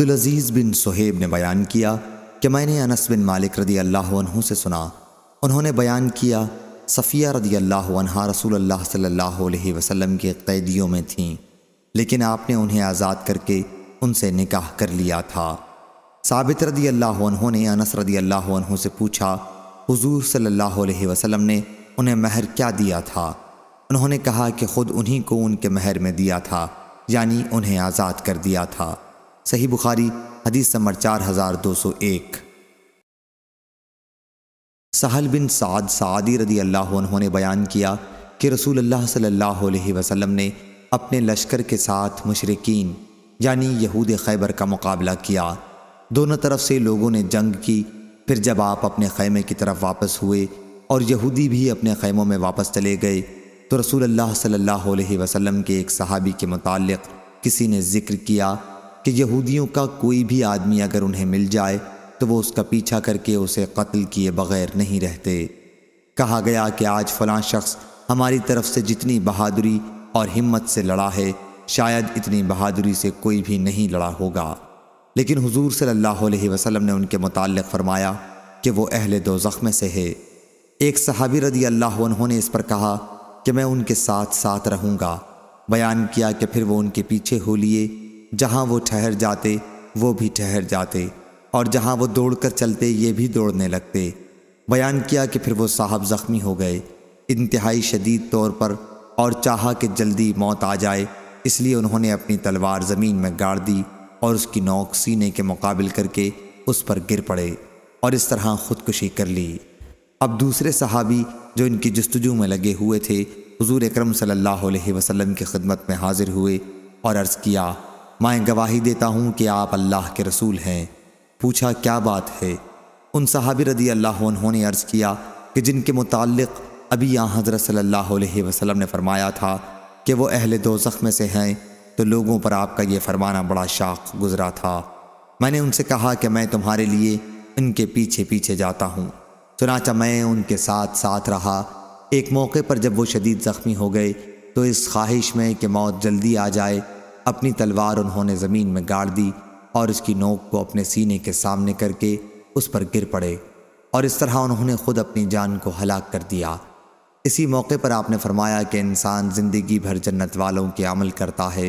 अब्दुल अजीज़ बिन सोहेब ने बयान किया कि मैंने अनस बिन मालिक रदी अल्लाह से सुना उन्होंने बयान किया सफ़िया रदी अल्लाह रसूल अल्लाह सल्लल्लाहु अलैहि वसल्लम के कैदियों में थीं लेकिन आपने उन्हें आज़ाद करके उनसे निकाह कर लिया था साबित रदी अल्लाह ने अनस रदी अल्लाह से पूछा हुजूर सल्लल्लाहु अलैहि वसल्लम ने उन्हें महर क्या दिया था उन्होंने कहा कि ख़ुद उन्हीं को उनके महर में दिया था यानी उन्हें आज़ाद कर दिया था सही बुखारी हदीस नंबर चार हज़ार दो सौ एक सहल बिन साद सादी रदी अल्लाह उन्होंने बयान किया कि रसूल अल्लाह सल्लल्लाहु अलैहि वसल्लम ने अपने लश्कर के साथ मशरकिन यानी यहूद खैबर का मुकाबला किया दोनों तरफ से लोगों ने जंग की फिर जब आप अपने खैमे की तरफ वापस हुए और यहूदी भी अपने खैमों में वापस चले गए तो रसूल अल्लाह सल्लल्लाहु अलैहि वसल्लम के एक सहाबी के मुतालिक किसी ने ज़िक्र किया कि यहूदियों का कोई भी आदमी अगर उन्हें मिल जाए तो वो उसका पीछा करके उसे कत्ल किए बगैर नहीं रहते कहा गया कि आज फलां शख्स हमारी तरफ से जितनी बहादुरी और हिम्मत से लड़ा है शायद इतनी बहादुरी से कोई भी नहीं लड़ा होगा लेकिन हुजूर सल्लल्लाहु अलैहि वसल्लम ने उनके मुतालिक फरमाया कि वो अहले दो ज़ख्म से है एक सहाबी रदी अल्लाह उन्होंने इस पर कहा कि मैं उनके साथ साथ रहूँगा बयान किया कि फिर वो उनके पीछे हो लिए जहाँ वो ठहर जाते वो भी ठहर जाते और जहाँ वो दौड़कर चलते ये भी दौड़ने लगते बयान किया कि फिर वो साहब ज़ख्मी हो गए इंतहाई शदीद तौर पर और चाहा कि जल्दी मौत आ जाए इसलिए उन्होंने अपनी तलवार ज़मीन में गाड़ दी और उसकी नोक सीने के मुकाबल करके उस पर गिर पड़े और इस तरह ख़ुदकुशी कर ली अब दूसरे सहाबी जो इनकी जस्तजू में लगे हुए थे हजूर अक्रम सल्ला वसम की खिदमत में हाजिर हुए और अर्ज़ किया मैं गवाही देता हूँ कि आप अल्लाह के रसूल हैं पूछा क्या बात है उन सहाबी रदी अल्लाह उन्होंने अर्ज़ किया कि जिनके मुतालिक अभी यहाँ हज़रत सल्ला वसलम ने फ़रमाया था कि वो अहल दो में से हैं तो लोगों पर आपका यह फरमाना बड़ा शाख गुज़रा था मैंने उनसे कहा कि मैं तुम्हारे लिए इनके पीछे पीछे जाता हूँ चुनाचा मैं उनके साथ साथ रहा एक मौके पर जब वो शदीद ज़ख्मी हो गए तो इस ख्वाहिश में कि मौत जल्दी आ जाए अपनी तलवार उन्होंने ज़मीन में गाड़ दी और उसकी नोक को अपने सीने के सामने करके उस पर गिर पड़े और इस तरह उन्होंने खुद अपनी जान को हलाक कर दिया इसी मौके पर आपने फरमाया कि इंसान ज़िंदगी भर जन्नत वालों के अमल करता है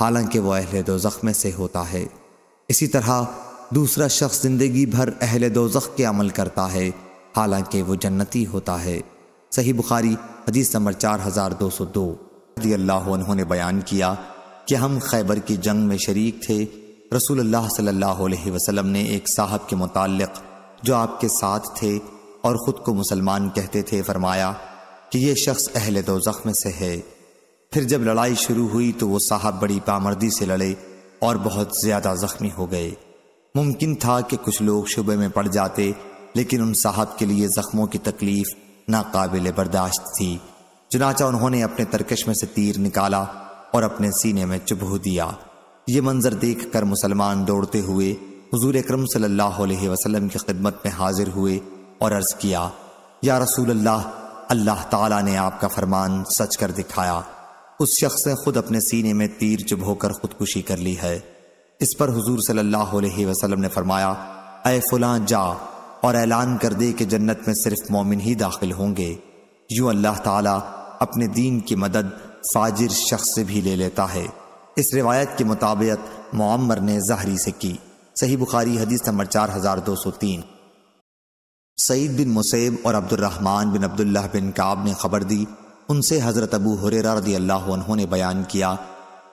हालांकि वह अहले दो में से होता है इसी तरह दूसरा शख्स ज़िंदगी भर अहले दो के अमल करता है हालांकि वो जन्नती होता है सही बुखारी हदीस नंबर चार हज़ार दो सौ दो अल्लाह ने बयान किया कि हम खैबर की जंग में शरीक थे रसूल सल्लल्लाहु अलैहि वसल्लम ने एक साहब के मुतालिक जो आपके साथ थे और ख़ुद को मुसलमान कहते थे फरमाया कि यह शख्स अहले दो जख्म से है फिर जब लड़ाई शुरू हुई तो वो साहब बड़ी पामर्दी से लड़े और बहुत ज़्यादा ज़ख्मी हो गए मुमकिन था कि कुछ लोग शुबे में पड़ जाते लेकिन उन साहब के लिए ज़ख्मों की तकलीफ़ नाकबिल बर्दाश्त थी चुनाचा उन्होंने अपने तरकश में से तीर निकाला और अपने सीने में चुभ दिया ये मंजर देख कर मुसलमान दौड़ते हुए हजूर अक्रम सल्लाम की खिदमत में हाजिर हुए और अर्ज किया या रसूल अल्लाह अल्लाह तला ने आपका फरमान सच कर दिखाया उस शख्स ने खुद अपने सीने में तीर चुभ होकर खुदकुशी कर ली है इस पर हजूर सल्लाम ने फरमाया अय फुला जा और ऐलान कर दे कि जन्नत में सिर्फ मोमिन ही दाखिल होंगे यूँ अल्लाह ताला अपने दीन की मदद फाजिर शख्स से भी ले लेता है इस रिवायत के मुताबिक मम्मर ने जहरी से की सही बुखारी हदीस नंबर चार हज़ार दो सौ तीन सईद बिन मुसैब और अब्दुलरहमान बिन अब्दुल्ला बिन काब ने खबर दी उनसे हज़रत अबू हुरेरा रदी अल्लाह ने बयान किया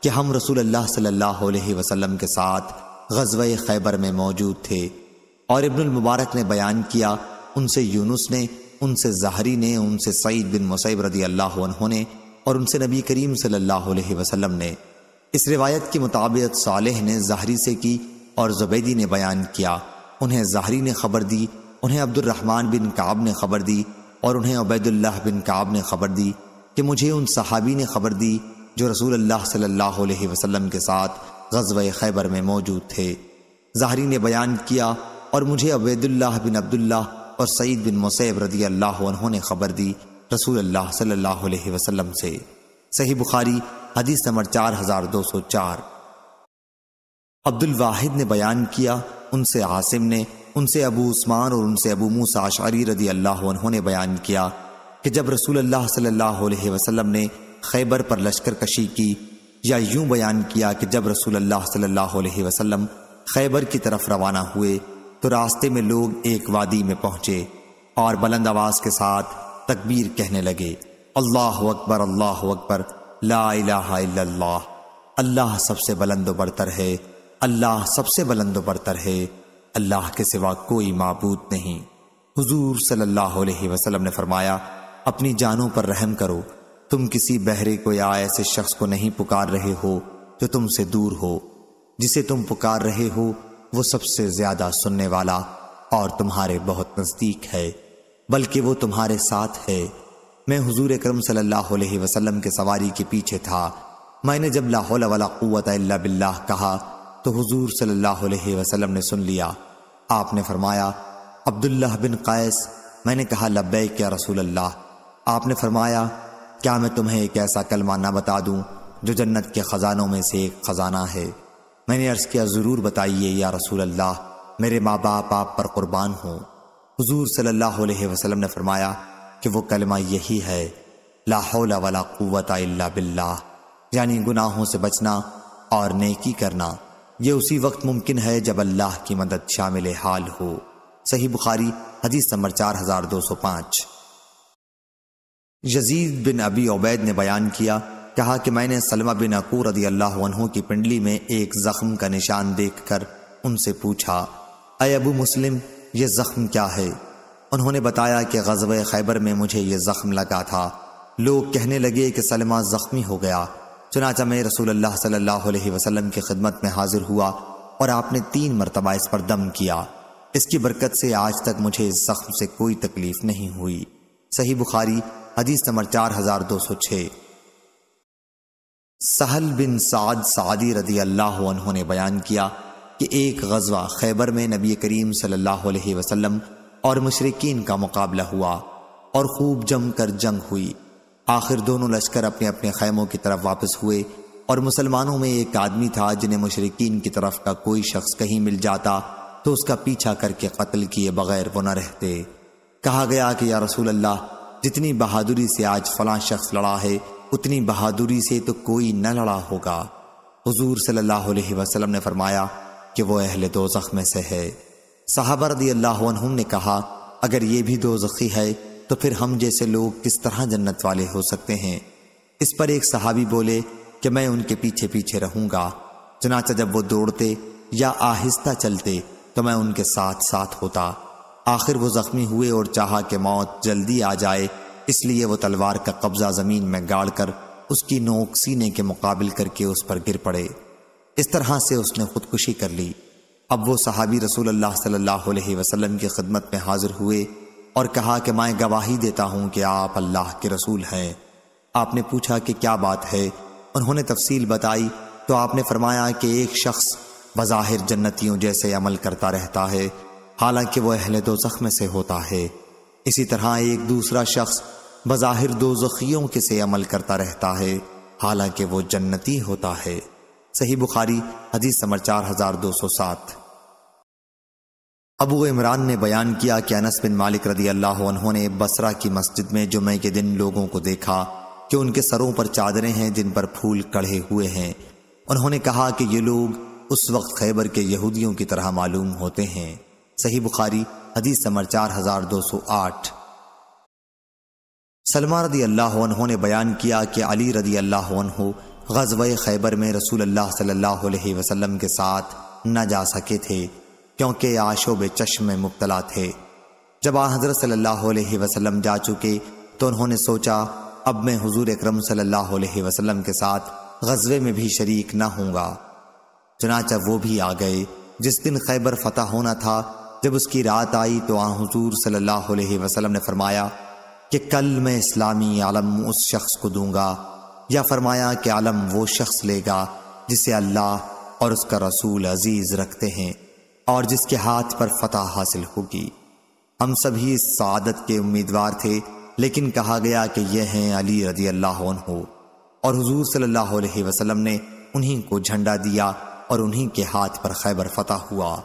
कि हम रसूल अल्लाह सल्लल्लाहु अलैहि वसल्लम के साथ गजवे खैबर में मौजूद थे और इब्नुल मुबारक ने बयान किया उनसे यूनुस ने उनसे जहरी ने उनसे सईद बिन मुसैब रदी अल्लाह ने और उनसे नबी करीम सल्लल्लाहु अलैहि वसल्लम ने इस रिवायत के मुताबिक सालेह ने जहरी से की और जुबैदी ने बयान किया उन्हें जहरी ने खबर दी उन्हें अब्दुलरहमान बिन काब ने खबर दी और उन्हें उबैदुल्लाह बिन काब ने खबर दी कि मुझे उन सहाबी ने खबर दी जो रसूल अल्लाह सल्लल्लाहु अलैहि वसल्लम के साथ गजब खैबर में मौजूद थे जहरी ने बयान किया और मुझे अबैदुल्लाह बिन अब्दुल्ला और सईद बिन मुसैब रदी अल्लाह ने खबर दी रसूल अल्लाह सल्लल्लाहु अलैहि वसल्लम से सही बुखारी हदीस नंबर चार हजार दो सौ चार अब्दुल वाहिद ने बयान किया उनसे आसिम ने उनसे अबू उस्मान और उनसे अबू मूसा आशारी रदी अल्लाह ने बयान किया कि जब रसूल अल्लाह सल्लल्लाहु अलैहि वसल्लम ने खैबर पर लश्कर कशी की या यूं बयान किया कि जब रसूल अल्लाह सल्लल्लाहु अलैहि वसल्लम खैबर की तरफ रवाना हुए तो रास्ते में लोग एक वादी में पहुंचे और बुलंद आवाज के साथ तकबीर कहने लगे अल्लाह अकबर अल्लाह अकबर ला अल्लाह सबसे बुलंद बरतर है अल्लाह सबसे बुलंद बरतर है अल्लाह के सिवा कोई मबूत नहीं हुजूर सल्लल्लाहु अलैहि वसल्लम ने फरमाया अपनी जानों पर रहम करो तुम किसी बहरे को या ऐसे शख्स को नहीं पुकार रहे हो जो तुमसे दूर हो जिसे तुम पुकार रहे हो वो सबसे ज्यादा सुनने वाला और तुम्हारे बहुत नज़दीक है बल्कि वो तुम्हारे साथ है मैं हुजूर करम सल्लल्लाहु अलैहि वसल्लम के सवारी के पीछे था मैंने जब लाहौल वाला क़ुवत अल्ला बिल्लाह कहा तो हुजूर सल्लल्लाहु अलैहि वसल्लम ने सुन लिया आपने फरमाया अब्दुल्लाह बिन कैस मैंने कहा लब्बैक क्या रसूल अल्लाह आपने फरमाया क्या मैं तुम्हें एक ऐसा कलमा ना बता दूँ जो जन्नत के ख़जानों में से एक ख़जाना है मैंने अर्ज़ किया ज़रूर बताइए या रसूल अल्लाह मेरे माँ बाप आप पर कुर्बान हों हुजूर सल्लल्लाहु अलैहि वसल्लम ने फरमाया कि वो कलमा यही है लाहौला वाला कुत इल्ला बिल्ला यानी गुनाहों से बचना और नेकी करना ये उसी वक्त मुमकिन है जब अल्लाह की मदद शामिल हाल हो सही बुखारी हदीस नंबर चार हजार दो सौ पांच यजीद बिन अबी उबैद ने बयान किया कहा कि मैंने सलमा बिन अकूर रदी अल्लाह की पिंडली में एक जख्म का निशान देखकर उनसे पूछा अय अबू मुस्लिम ये ज़ख्म क्या है उन्होंने बताया कि गजब खैबर में मुझे ये ज़ख्म लगा था लोग कहने लगे कि सलमा ज़ख्मी हो गया चुनाचा मैं रसूल अल्लाह सल्लल्लाहु अलैहि वसल्लम की खिदमत में हाजिर हुआ और आपने तीन मरतबा इस पर दम किया इसकी बरकत से आज तक मुझे इस जख्म से कोई तकलीफ नहीं हुई सही बुखारी हदीस नंबर चार हजार दो सौ छह सहल बिन साद सादी रदी अल्लाह उन्होंने बयान किया कि एक गजवा खैबर में नबी करीम सल्लल्लाहु अलैहि वसल्लम और मशरकिन का मुकाबला हुआ और खूब जमकर जंग हुई आखिर दोनों लश्कर अपने अपने खैमों की तरफ वापस हुए और मुसलमानों में एक आदमी था जिन्हें मशरकिन की तरफ का कोई शख्स कहीं मिल जाता तो उसका पीछा करके कत्ल किए बगैर वो न रहते कहा गया कि या रसूल अल्लाह जितनी बहादुरी से आज फला शख्स लड़ा है उतनी बहादुरी से तो कोई न लड़ा होगा हुजूर सल्लल्लाहु अलैहि वसल्लम ने फरमाया कि वो अहले दो में से है साहबा रदी अल्लाह ने कहा अगर ये भी दो है तो फिर हम जैसे लोग किस तरह जन्नत वाले हो सकते हैं इस पर एक सहाबी बोले कि मैं उनके पीछे पीछे रहूंगा चनाचा जब वो दौड़ते या आहिस्ता चलते तो मैं उनके साथ साथ होता आखिर वो जख्मी हुए और चाहा कि मौत जल्दी आ जाए इसलिए वो तलवार का कब्जा जमीन में गाड़कर उसकी नोक सीने के मुकाबिल करके उस पर गिर पड़े इस तरह से उसने खुदकुशी कर ली अब वो सहाबी रसूल अल्लाह सल्लल्लाहु अलैहि वसल्लम की खिदमत में हाजिर हुए और कहा कि मैं गवाही देता हूँ कि आप अल्लाह के रसूल हैं आपने पूछा कि क्या बात है उन्होंने तफसील बताई तो आपने फरमाया कि एक शख्स बज़ाहिर जन्नतियों जैसे अमल करता रहता है हालांकि वह अहल दो में से होता है इसी तरह एक दूसरा शख्स बज़ाहिर दो जखियों के से अमल करता रहता है हालांकि वो जन्नती होता है सही बुखारी हदीस नंबर चार हजार दो सौ सात अबू इमरान ने बयान किया कि अनस बिन मालिक रदी अल्लाह ने बसरा की मस्जिद में जुमे के दिन लोगों को देखा कि उनके सरों पर चादरें हैं जिन पर फूल कढ़े हुए हैं उन्होंने कहा कि ये लोग उस वक्त खैबर के यहूदियों की तरह मालूम होते हैं सही बुखारी हदीस समर चार हजार दो सौ आठ सलमा रदी अल्लाह ने बयान किया कि अली रदी अल्लाह गजब खैबर में रसूल अल्लाह सल्लल्लाहु अलैहि वसल्लम के साथ न जा सके थे क्योंकि आशोब चश्म में मुबतला थे जब आ हज़रत सल्लल्लाहु अलैहि वसल्लम जा चुके तो उन्होंने सोचा अब मैं हुजूर अकरम सल्लल्लाहु अलैहि वसल्लम के साथ गजबे में भी शरीक ना होऊंगा चुनाचा वो भी आ गए जिस दिन खैबर फतह होना था जब उसकी रात आई तो आ हजूर सल्लल्लाहु अलैहि वसल्लम ने फरमाया कि कल मैं इस्लामी आलम उस शख्स को दूंगा या फरमाया कि आलम वो शख्स लेगा जिसे अल्लाह और उसका रसूल अजीज रखते हैं और जिसके हाथ पर फतह हासिल होगी हम सभी इस सदत के उम्मीदवार थे लेकिन कहा गया कि यह हैं अली रजी अल्लाह हो और हजूर सल्लल्लाहु वसलम ने उन्हीं को झंडा दिया और उन्हीं के हाथ पर खैबर फतह हुआ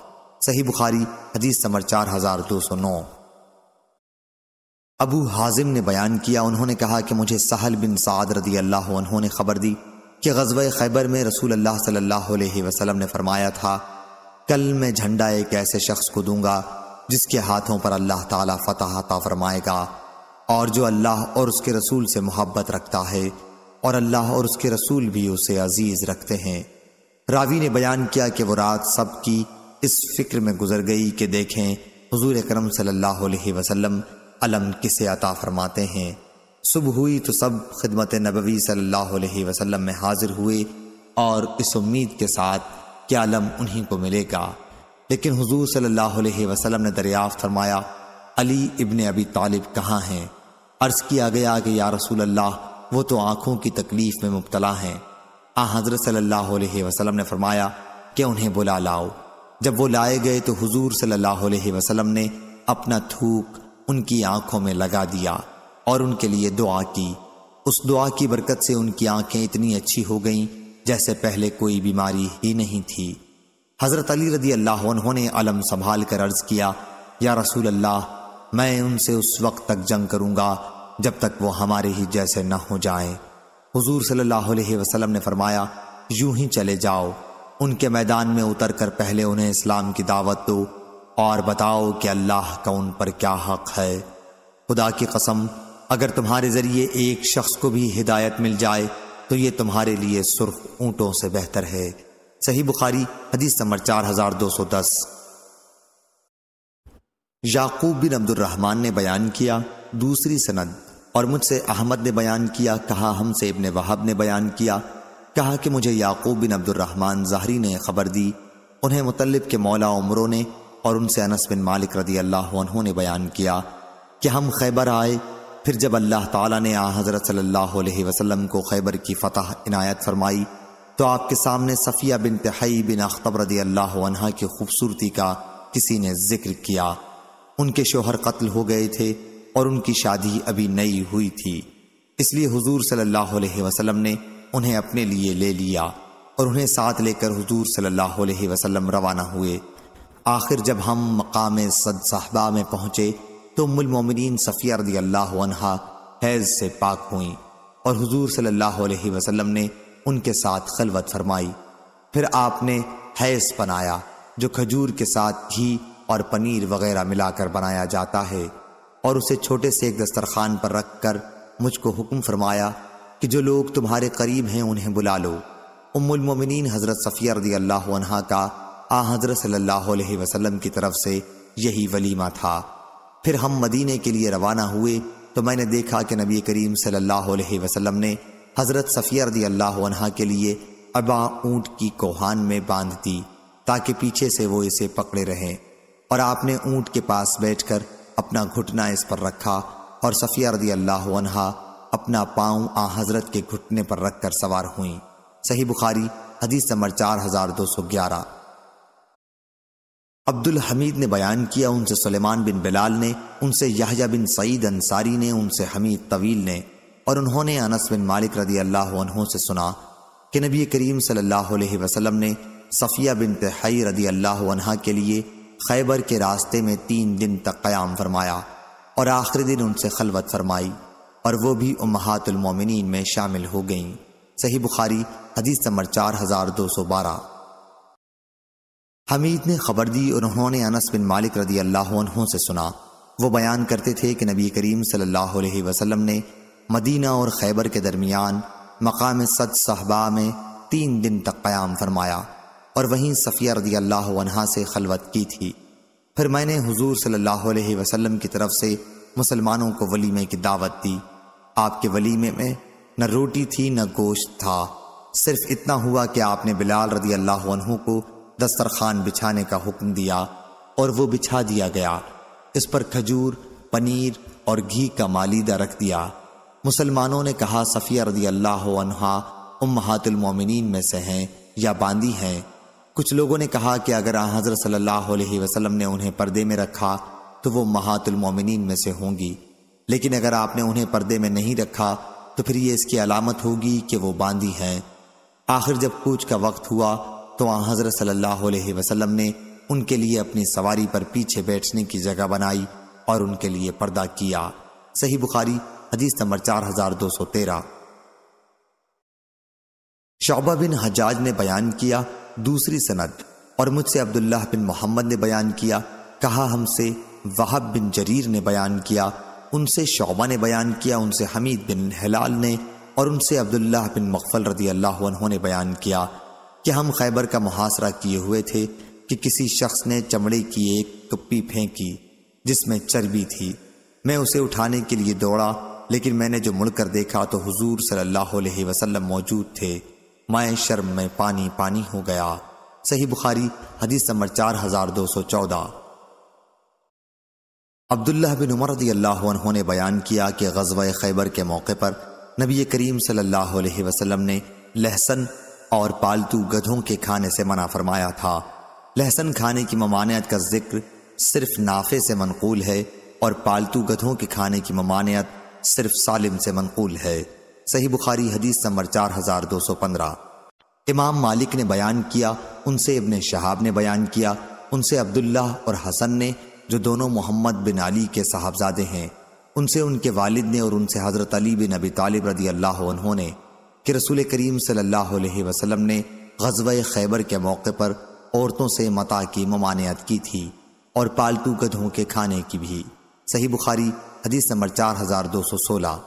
सही बुखारी हदीस समर चार हजार दो सौ नौ अबू हाजिम ने बयान किया उन्होंने कहा कि मुझे सहल बिन साद रदी अल्लाह उन्होंने खबर दी कि गजब खैबर में रसूल अल्लाह सल्लल्लाहु अलैहि वसल्लम ने फरमाया था कल मैं झंडा एक ऐसे शख्स को दूंगा जिसके हाथों पर अल्लाह ताला फतह फरमाएगा और जो अल्लाह और उसके रसूल से मोहब्बत रखता है और अल्लाह और उसके रसूल भी उसे अजीज रखते हैं रावी ने बयान किया कि वो रात सब की इस फिक्र में गुजर गई कि देखें हजूर करम सल्ला वसलम अलम किसे अता फरमाते हैं सुबह हुई तो सब खिदमत नबवी सल्लल्लाहु अलैहि वसल्लम में हाजिर हुए और इस उम्मीद के साथ कि आलम उन्हीं को मिलेगा लेकिन हुजूर सल्लल्लाहु अलैहि वसल्लम ने दरियाफ़ फरमाया अली इब्ने अबी तालिब कहाँ हैं अर्ज़ किया गया कि या रसूल अल्लाह वो तो आँखों की तकलीफ़ में मुबतला हैं आ हज़रत सल्लल्लाहु अलैहि वसल्लम ने फरमाया कि उन्हें बुला लाओ जब वो लाए गए तो हुजूर सल्लल्लाहु अलैहि वसल्लम ने अपना थूक उनकी आंखों में लगा दिया और उनके लिए दुआ की उस दुआ की बरकत से उनकी आंखें इतनी अच्छी हो गईं जैसे पहले कोई बीमारी ही नहीं थी हज़रत अली रदी अल्लाह उन्होंने अलम संभाल कर अर्ज किया या रसूल अल्लाह मैं उनसे उस वक्त तक जंग करूंगा जब तक वो हमारे ही जैसे न हो जाएं। हुजूर सल्लल्लाहु अलैहि वसल्लम ने फरमाया यूं ही चले जाओ उनके मैदान में उतर कर पहले उन्हें इस्लाम की दावत दो और बताओ कि अल्लाह का उन पर क्या हक है खुदा की कसम अगर तुम्हारे ज़रिए एक शख्स को भी हिदायत मिल जाए तो ये तुम्हारे लिए सुर्ख ऊंटों से बेहतर है सही बुखारी हदीस नंबर चार हज़ार दो सौ दस याकूब बिन अब्दुलरहमान ने बयान किया दूसरी सनद और मुझसे अहमद ने बयान किया कहा हमसे इबन वहाब ने बयान किया कहा कि मुझे याकूब बिन अब्दुलरहमान जहरी ने खबर दी उन्हें मुतलब के मौला उमरों ने और उनसे अनस बिन मालिक रदी अल्लाह ने बयान किया कि हम खैबर आए फिर जब अल्लाह ताला ने आ हज़रत सल्लल्लाहु अलैहि वसल्लम को खैबर की फ़तह इनायत फरमाई तो आपके सामने सफ़िया बिन तहई बिन अख्तब रदी अल्लाह की खूबसूरती का किसी ने जिक्र किया उनके शोहर कत्ल हो गए थे और उनकी शादी अभी नई हुई थी इसलिए हुजूर सल्लल्लाहु अलैहि वसल्लम ने उन्हें अपने लिए ले लिया और उन्हें साथ लेकर हुजूर सल्लल्लाहु अलैहि वसल्लम रवाना हुए आखिर जब हम मकाम सद साहबा में पहुंचे तो मुलमोमिन सफ़िया रदी अल्लाह हैज़ से पाक हुई और हजूर सल्लाम ने उनके साथ खलवत फरमाई फिर आपने हैज़ बनाया जो खजूर के साथ घी और पनीर वगैरह मिलाकर बनाया जाता है और उसे छोटे से एक दस्तरखान पर रख कर मुझको हुक्म फरमाया कि जो लोग तुम्हारे करीब हैं उन्हें बुला लो उम्मुलमोमिन हज़रत सफ़िया रदी अल्लाह का आ हजरत सल्लाम वसल्लम की तरफ से यही वलीमा था फिर हम मदीने के लिए रवाना हुए तो मैंने देखा कि नबी करीम सल्लल्लाहु अलैहि वसल्लम ने हजरत सफ़िया रदी अल्लाह के लिए अबा ऊँट की कोहान में बांध दी ताकि पीछे से वो इसे पकड़े रहें और आपने ऊंट के पास बैठकर अपना घुटना इस पर रखा और सफ़िया रदी अल्लाह अपना पाँव आ हजरत के घुटने पर रखकर सवार हुई सही बुखारी हदीस नंबर चार हजार दो सौ ग्यारह अब्दुल हमीद ने बयान किया उनसे सलेमान बिन बिलाल ने उनसे याहिया बिन सईद अंसारी ने उनसे हमीद तवील ने और उन्होंने अनस बिन मालिक रदी अल्लाह से सुना कि नबी करीम सल्लल्लाहु अलैहि वसल्लम ने सफ़िया बिन तहई रदी अल्लाह के लिए खैबर के रास्ते में तीन दिन तक क़याम फरमाया और आखिरी दिन उनसे खलवत फरमाई और वह भी उमहातुलमोमिन में शामिल हो गईं सही बुखारी हदीस नंबर चार हज़ार दो सौ बारह हमीद ने खबर दी और उन्होंने अनस बिन मालिक रदी अल्लाह से सुना वो बयान करते थे कि नबी करीम सल्लल्लाहु अलैहि वसल्लम ने मदीना और खैबर के दरमियान मकाम सद साहबा में तीन दिन तक क़याम फरमाया और वहीं सफ़िया रदी अल्लाह से खलवत की थी फिर मैंने हजूर सल्ला वसलम की तरफ से मुसलमानों को वलीमे की दावत दी आपके वलीमे में न रोटी थी न गोश्त था सिर्फ इतना हुआ कि आपने बिलाल रदी अल्लाह को दस्तरखान बिछाने का हुक्म दिया और वो बिछा दिया गया इस पर खजूर पनीर और घी का मालीदा रख दिया मुसलमानों ने कहा सफ़िया रदी अल्लाह उम्मातुल मोमिनीन में से हैं या बांदी हैं कुछ लोगों ने कहा कि अगर हज़रत सल्लल्लाहु अलैहि वसल्लम ने उन्हें पर्दे में रखा तो वो महातुल में से होंगी लेकिन अगर आपने उन्हें पर्दे में नहीं रखा तो फिर ये इसकी अलामत होगी कि वो बांदी हैं आखिर जब कूच का वक्त हुआ तो वहां हज़रत सल्लल्लाहु अलैहि वसल्लम ने उनके लिए अपनी सवारी पर पीछे बैठने की जगह बनाई और उनके लिए पर्दा किया सही बुखारी हदीस नंबर चार हजार दो सौ तेरह शौबा बिन हजाज ने बयान किया दूसरी सनद और मुझसे अब्दुल्लाह बिन मोहम्मद ने बयान किया कहा हमसे वहाब बिन जरीर ने बयान किया उनसे शौबा ने बयान किया उनसे हमीद बिन हिलाल ने और उनसे अब्दुल्लाह बिन मकफल रदी अल्लाह ने बयान किया कि हम खैबर का मुहासरा किए हुए थे कि किसी शख्स ने चमड़े की एक कप्पी फेंकी जिसमें चर्बी थी मैं उसे उठाने के लिए दौड़ा लेकिन मैंने जो मुड़कर देखा तो हुजूर सल्लल्लाहु अलैहि वसल्लम मौजूद थे मैं शर्म में पानी पानी हो गया सही बुखारी हदीस नंबर चार हजार दो सौ चौदह अब्दुल्ला बिन उमर अल्लाह ने बयान किया कि गजब खैबर के मौके पर नबी करीम सल्लल्लाहु अलैहि वसल्लम ने लहसन और पालतू गधों के खाने से मना फरमाया था लहसन खाने की ममानियत का जिक्र सिर्फ नाफे से मनकूल है और पालतू गधों के खाने की ममानियत सिर्फ सालिम से मनकूल है सही बुखारी हदीस नंबर चार हजार दो सौ पंद्रह इमाम मालिक ने बयान किया उनसे इबन शहाब ने बयान किया उनसे अब्दुल्ला और हसन ने जो दोनों मोहम्मद बिन अली के साहबजादे हैं उनसे उनके वालिद ने और उनसे हज़रत अली बिन अबी तालिब रदी अल्लाह उन्होंने कि रसूल करीम सल्लल्लाहु अलैहि वसल्लम ने गजब खैबर के मौके पर औरतों से मता की ममानियत की थी और पालतू गधों के खाने की भी सही बुखारी हदीस नंबर चार हजार दो सौ सोलह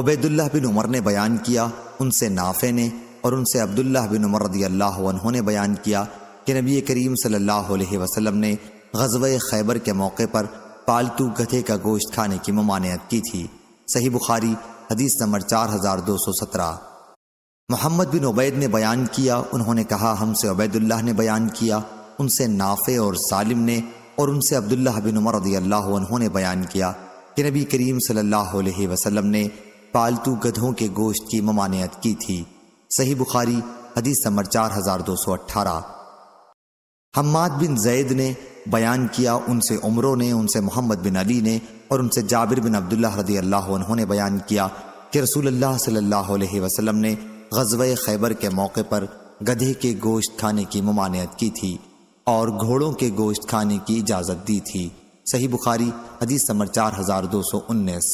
उबैदुल्ला बिन उमर ने बयान किया उनसे नाफे ने और उनसे अब्दुल्ला बिन उमर रदी अल्लाह ने बयान किया कि नबी करीम सल्लल्लाहु अलैहि वसल्लम ने गजब खैबर के मौके पर पालतू गधे का गोश्त खाने की ममानियत की थी सही बुखारी हदीस नंबर चार हज़ार दो सौ सत्रह मोहम्मद बिन उबैद ने बयान किया उन्होंने कहा हमसे उबैदुल्लाह ने बयान किया उनसे नाफे और सालिम ने और उनसे अब्दुल्ला बिन उमर रदील्ला ने बयान किया कि नबी करीम सल्लल्लाहु अलैहि वसल्लम ने पालतू गधों के गोश्त की ममानियत की थी सही बुखारी हदीस नंबर चार हज़ार दो सौ अट्ठारह हम्माद बिन जैद ने बयान किया उनसे उमरों ने उनसे मोहम्मद बिन अली ने और उनसे जाबिर बिन अब्दुल्ला रदी अल्लाह उन्होंने बयान किया कि रसूल सल्लल्लाहु अलैहि वसल्लम ने गजब खैबर के मौके पर गधे के गोश्त खाने की ममानियत की थी और घोड़ों के गोश्त खाने की इजाज़त दी थी सही बुखारी हदीस समर चार हज़ार दो सौ उन्नीस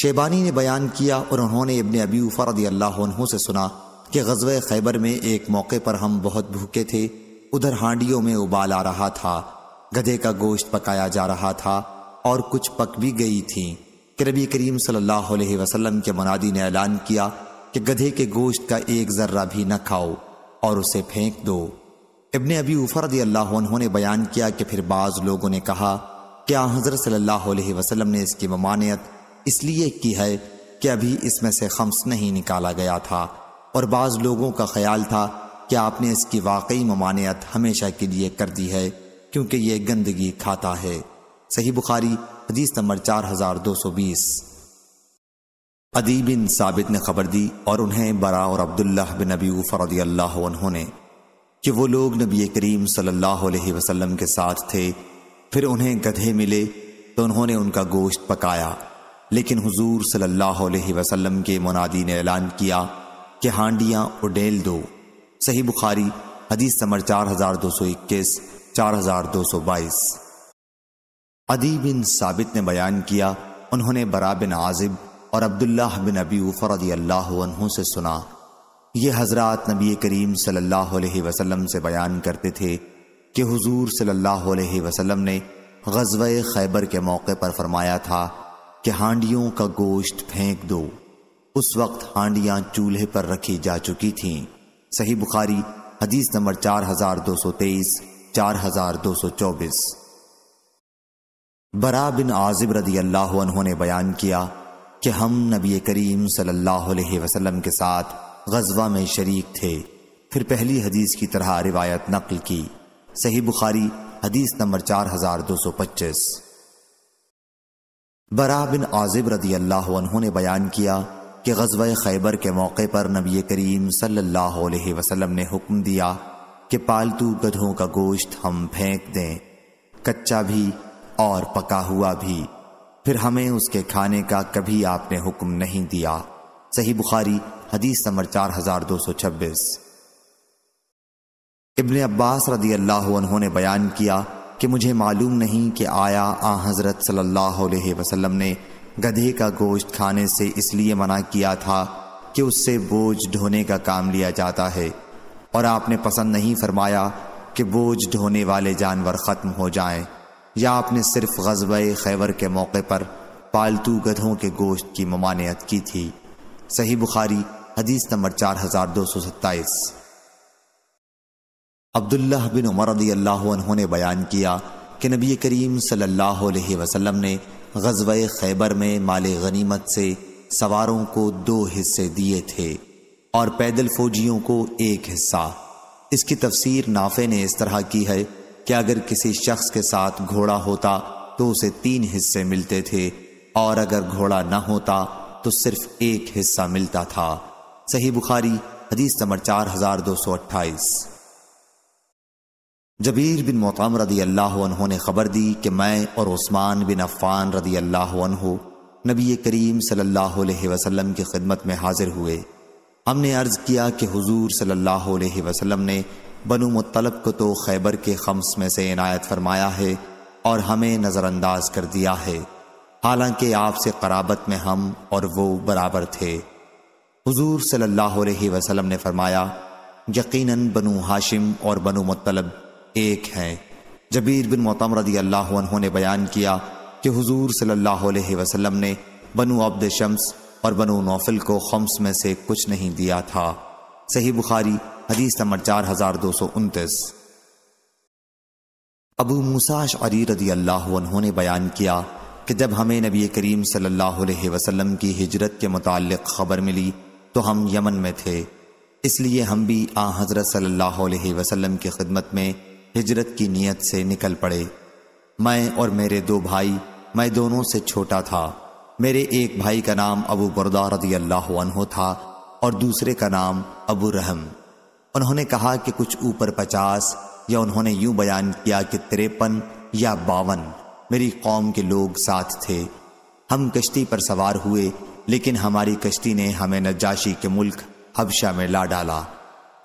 शेबानी ने बयान किया और उन्होंने इबन अबी उफ़ारदी अल्लाह से सुना कि गजब खैबर में एक मौके पर हम बहुत भूखे थे उधर हांडियों में उबाल आ रहा था गधे का गोश्त पकाया जा रहा था और कुछ पक भी गई थी कि रबी करीम सल्लल्लाहु अलैहि वसल्लम के मुनादी ने ऐलान किया कि गधे के गोश्त का एक जर्रा भी न खाओ और उसे फेंक दो इबन अबी उफरद अल्लाह ने बयान किया कि फिर बाज़ लोगों ने कहा क्या हजरत सल्लल्लाहु अलैहि वसल्लम ने इसकी ममानियत इसलिए की है कि अभी इसमें से खम्स नहीं निकाला गया था और बाज़ लोगों का ख्याल था कि आपने इसकी वाकई ममानियत हमेशा के लिए कर दी है क्योंकि यह गंदगी खाता है सही बुखारी हदीस नंबर चार हजार दो सौ बीस अदी बिन साबित ने खबर दी और उन्हें बरा और अब्दुल्ला बिन नबी फ़रदी अल्लाह उन्होंने कि वो लोग नबी करीम सल्लल्लाहु अलैहि वसल्लम के साथ थे फिर उन्हें गधे मिले तो उन्होंने उनका गोश्त पकाया लेकिन हुजूर सल्लल्लाहु अलैहि वसल्लम के मुनादी ने ऐलान किया कि हांडियां उडेल दो सही बुखारी हदीस समर चार हजार दो सौ इक्कीस चार हजार दो सौ बाईस अदी बिन साबित ने बयान किया उन्होंने बरा बिन आजिब और अब्दुल्लाह बिन अबी अदी अल्लाह से सुना ये हजरत नबी करीम सल्लल्लाहु अलैहि वसल्लम से बयान करते थे कि हुजूर सल्लल्लाहु अलैहि वसल्लम ने गजब खैबर के मौके पर फरमाया था कि हांडियों का गोश्त फेंक दो उस वक्त हांडियां चूल्हे पर रखी जा चुकी थीं सही बुखारी हदीस नंबर चार हजार दो सौ तेईस चार हजार दो सौ चौबीस बरा बिन आजिब रदी अल्लाह ने बयान किया कि हम नबी करीम सल्लल्लाहु अलैहि वसल्लम के साथ गजवा में शरीक थे फिर पहली हदीस की तरह रिवायत नकल की सही बुखारी हदीस नंबर चार हजार दो सौ पच्चीस बरा बिन आजिब रदी अल्लाह ने बयान किया कि गजब खैबर के मौके पर नबी करीम सल्लल्लाहु वसल्लम ने हुक्म दिया कि पालतू गधों का गोश्त हम फेंक दें कच्चा भी और पका हुआ भी फिर हमें उसके खाने का कभी आपने हुक्म नहीं दिया सही बुखारी हदीस नंबर चार हजार दो सौ छब्बीस इबन अब्बास रदी अल्लाह ने बयान किया कि मुझे मालूम नहीं कि आया आ हजरत सल्लल्लाहु ने गधे का गोश्त खाने से इसलिए मना किया था कि उससे बोझ ढोने का काम लिया जाता है और आपने पसंद नहीं फरमाया कि बोझ ढोने वाले जानवर ख़त्म हो जाएं या आपने सिर्फ गजब खैबर के मौके पर पालतू गधों के गोश्त की ममानियत की थी सही बुखारी हदीस नंबर चार हज़ार दो सौ सत्ताईस अब्दुल्ला बिन उमर अल्लाह उन्होंने बयान किया कि नबी करीम सल्लल्लाहु अलैहि वसल्लम ने गजब खैबर में माल गनीमत से सवारों को दो हिस्से दिए थे और पैदल फौजियों को एक हिस्सा इसकी तफसीर नाफे ने इस तरह की है कि अगर किसी शख्स के साथ घोड़ा होता तो उसे तीन हिस्से मिलते थे और अगर घोड़ा न होता तो सिर्फ एक हिस्सा मिलता था सही बुखारी हदीस नंबर चार हजार दो सौ अट्ठाईस जबीर बिन मोतम रदी अल्लाह ने खबर दी कि मैं और उस्मान बिन अफ़ान रदी अल्लाह नबी करीम सल्लल्लाहु अलैहि वसल्लम की खिदमत में हाजिर हुए हमने अर्ज़ किया कि हुजूर सल्लल्लाहु अलैहि वसल्लम ने बनु मुतलब को तो खैबर के खम्स में से इनायत फरमाया है और हमें नज़रअंदाज कर दिया है हालांकि आपसे कराबत में हम और वो बराबर थे हजूर सल्ला वसलम ने फरमाया यकीन बनु हाशिम और बनु मतलब एक हैं जबीर बिन मोतम रदी अल्लाह ने बयान किया कि हुजूर सल्लल्लाहु अलैहि वसल्लम ने बनु अब्द शम्स और बनु नौफिल को खम्स में से कुछ नहीं दिया था सही बुखारी हदीस नंबर चार हजार दो सौ उनतीस अबू मुसाश अरी रदी अल्लाह ने बयान किया कि जब हमें नबी करीम सल्लल्लाहु अलैहि वसल्लम की हिजरत के मुतालिक खबर मिली तो हम यमन में थे इसलिए हम भी आ हज़रत सल्लल्लाहु अलैहि वसल्लम की खिदमत में हिजरत की नीयत से निकल पड़े मैं और मेरे दो भाई मैं दोनों से छोटा था मेरे एक भाई का नाम अबू बरदा रदी अल्लाह था और दूसरे का नाम अबू रहम उन्होंने कहा कि कुछ ऊपर पचास या उन्होंने यूं बयान किया कि तिरपन या बावन मेरी कौम के लोग साथ थे हम कश्ती पर सवार हुए लेकिन हमारी कश्ती ने हमें नजाशी के मुल्क हबशा में ला डाला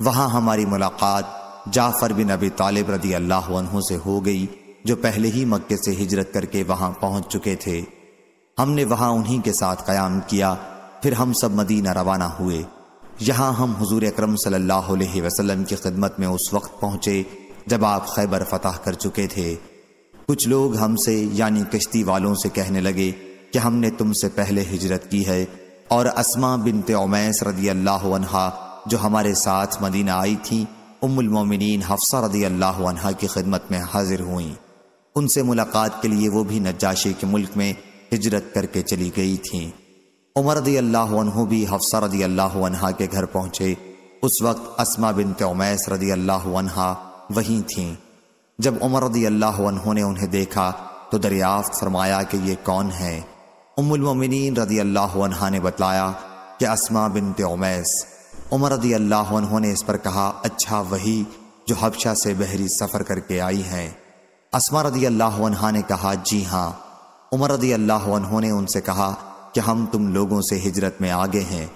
वहां हमारी मुलाकात जाफर बिन अबी तालिब रदी अल्लाह से हो गई जो पहले ही मक्के से हिजरत करके वहां पहुंच चुके थे हमने वहां उन्हीं के साथ कयाम किया फिर हम सब मदीना रवाना हुए यहाँ हम हुजूर अकरम सल्लल्लाहु अलैहि वसल्लम की खिदमत में उस वक्त पहुंचे जब आप खैबर फतह कर चुके थे कुछ लोग हमसे यानी कश्ती वालों से कहने लगे कि हमने तुमसे पहले हिजरत की है और असमा बिनते उमैस रदी अल्लाह जो हमारे साथ मदीना आई थी उमिन हफ्सा रदी अल्लाह की खिदमत में हाजिर हुई उनसे मुलाकात के लिए वो भी नजाशी के मुल्क में हिजरत करके चली गई थी उमर रदी अल्लाह भी हफ्सा रदी अल्लाह के घर पहुंचे उस वक्त असमा बिन तोमैस रदी अल्लाह वहीं थीं जब उमर रदी अल्लाह ने उन्हें देखा तो दरियाफ्त फरमाया कि ये कौन है उमुलमिन रदी अल्लाह ने बताया कि असमा बिन तोमैस उमर रदी अल्लाह ने इस पर कहा अच्छा वही जो हबशा से बहरी सफ़र करके आई हैं असमा रदी अल्लाह ने कहा जी हाँ उमर रदी अल्लाह ने उनसे कहा कि हम तुम लोगों से हिजरत में आगे हैं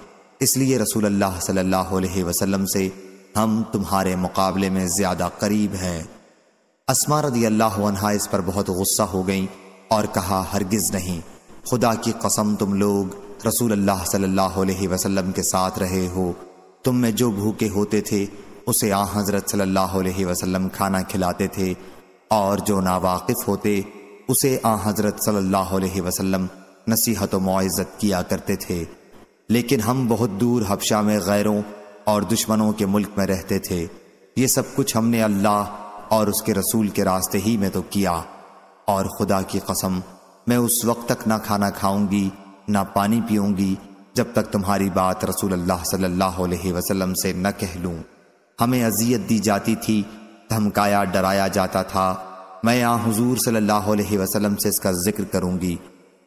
इसलिए रसूल अल्लाह सल्लल्लाहु अलैहि वसल्लम से हम तुम्हारे मुकाबले में ज़्यादा करीब हैं असमा रदी अल्लाह इस पर बहुत गुस्सा हो गई और कहा हरगिज़ नहीं खुदा की कसम तुम लोग रसूल अल्लाह सल्लल्लाहु अलैहि वसल्लम के साथ रहे हो तुम में जो भूखे होते थे उसे आ हजरत सल्लल्लाहु अलैहि वसल्लम खाना खिलाते थे और जो नावाकिफ होते उसे आ हजरत सल्लल्लाहु अलैहि वसल्लम नसीहत मुआज़त किया करते थे लेकिन हम बहुत दूर हबशा में गैरों और दुश्मनों के मुल्क में रहते थे ये सब कुछ हमने अल्लाह और उसके रसूल के रास्ते ही में तो किया और खुदा की कसम मैं उस वक्त तक ना खाना खाऊंगी ना पानी पीऊंगी जब तक तुम्हारी बात रसूल अल्लाह सल्लल्लाहु अलैहि वसल्लम से न कह लूँ हमें अजियत दी जाती थी धमकाया डराया जाता था मैं यहाँ हजूर सल्लल्लाहु वसलम से इसका जिक्र करूँगी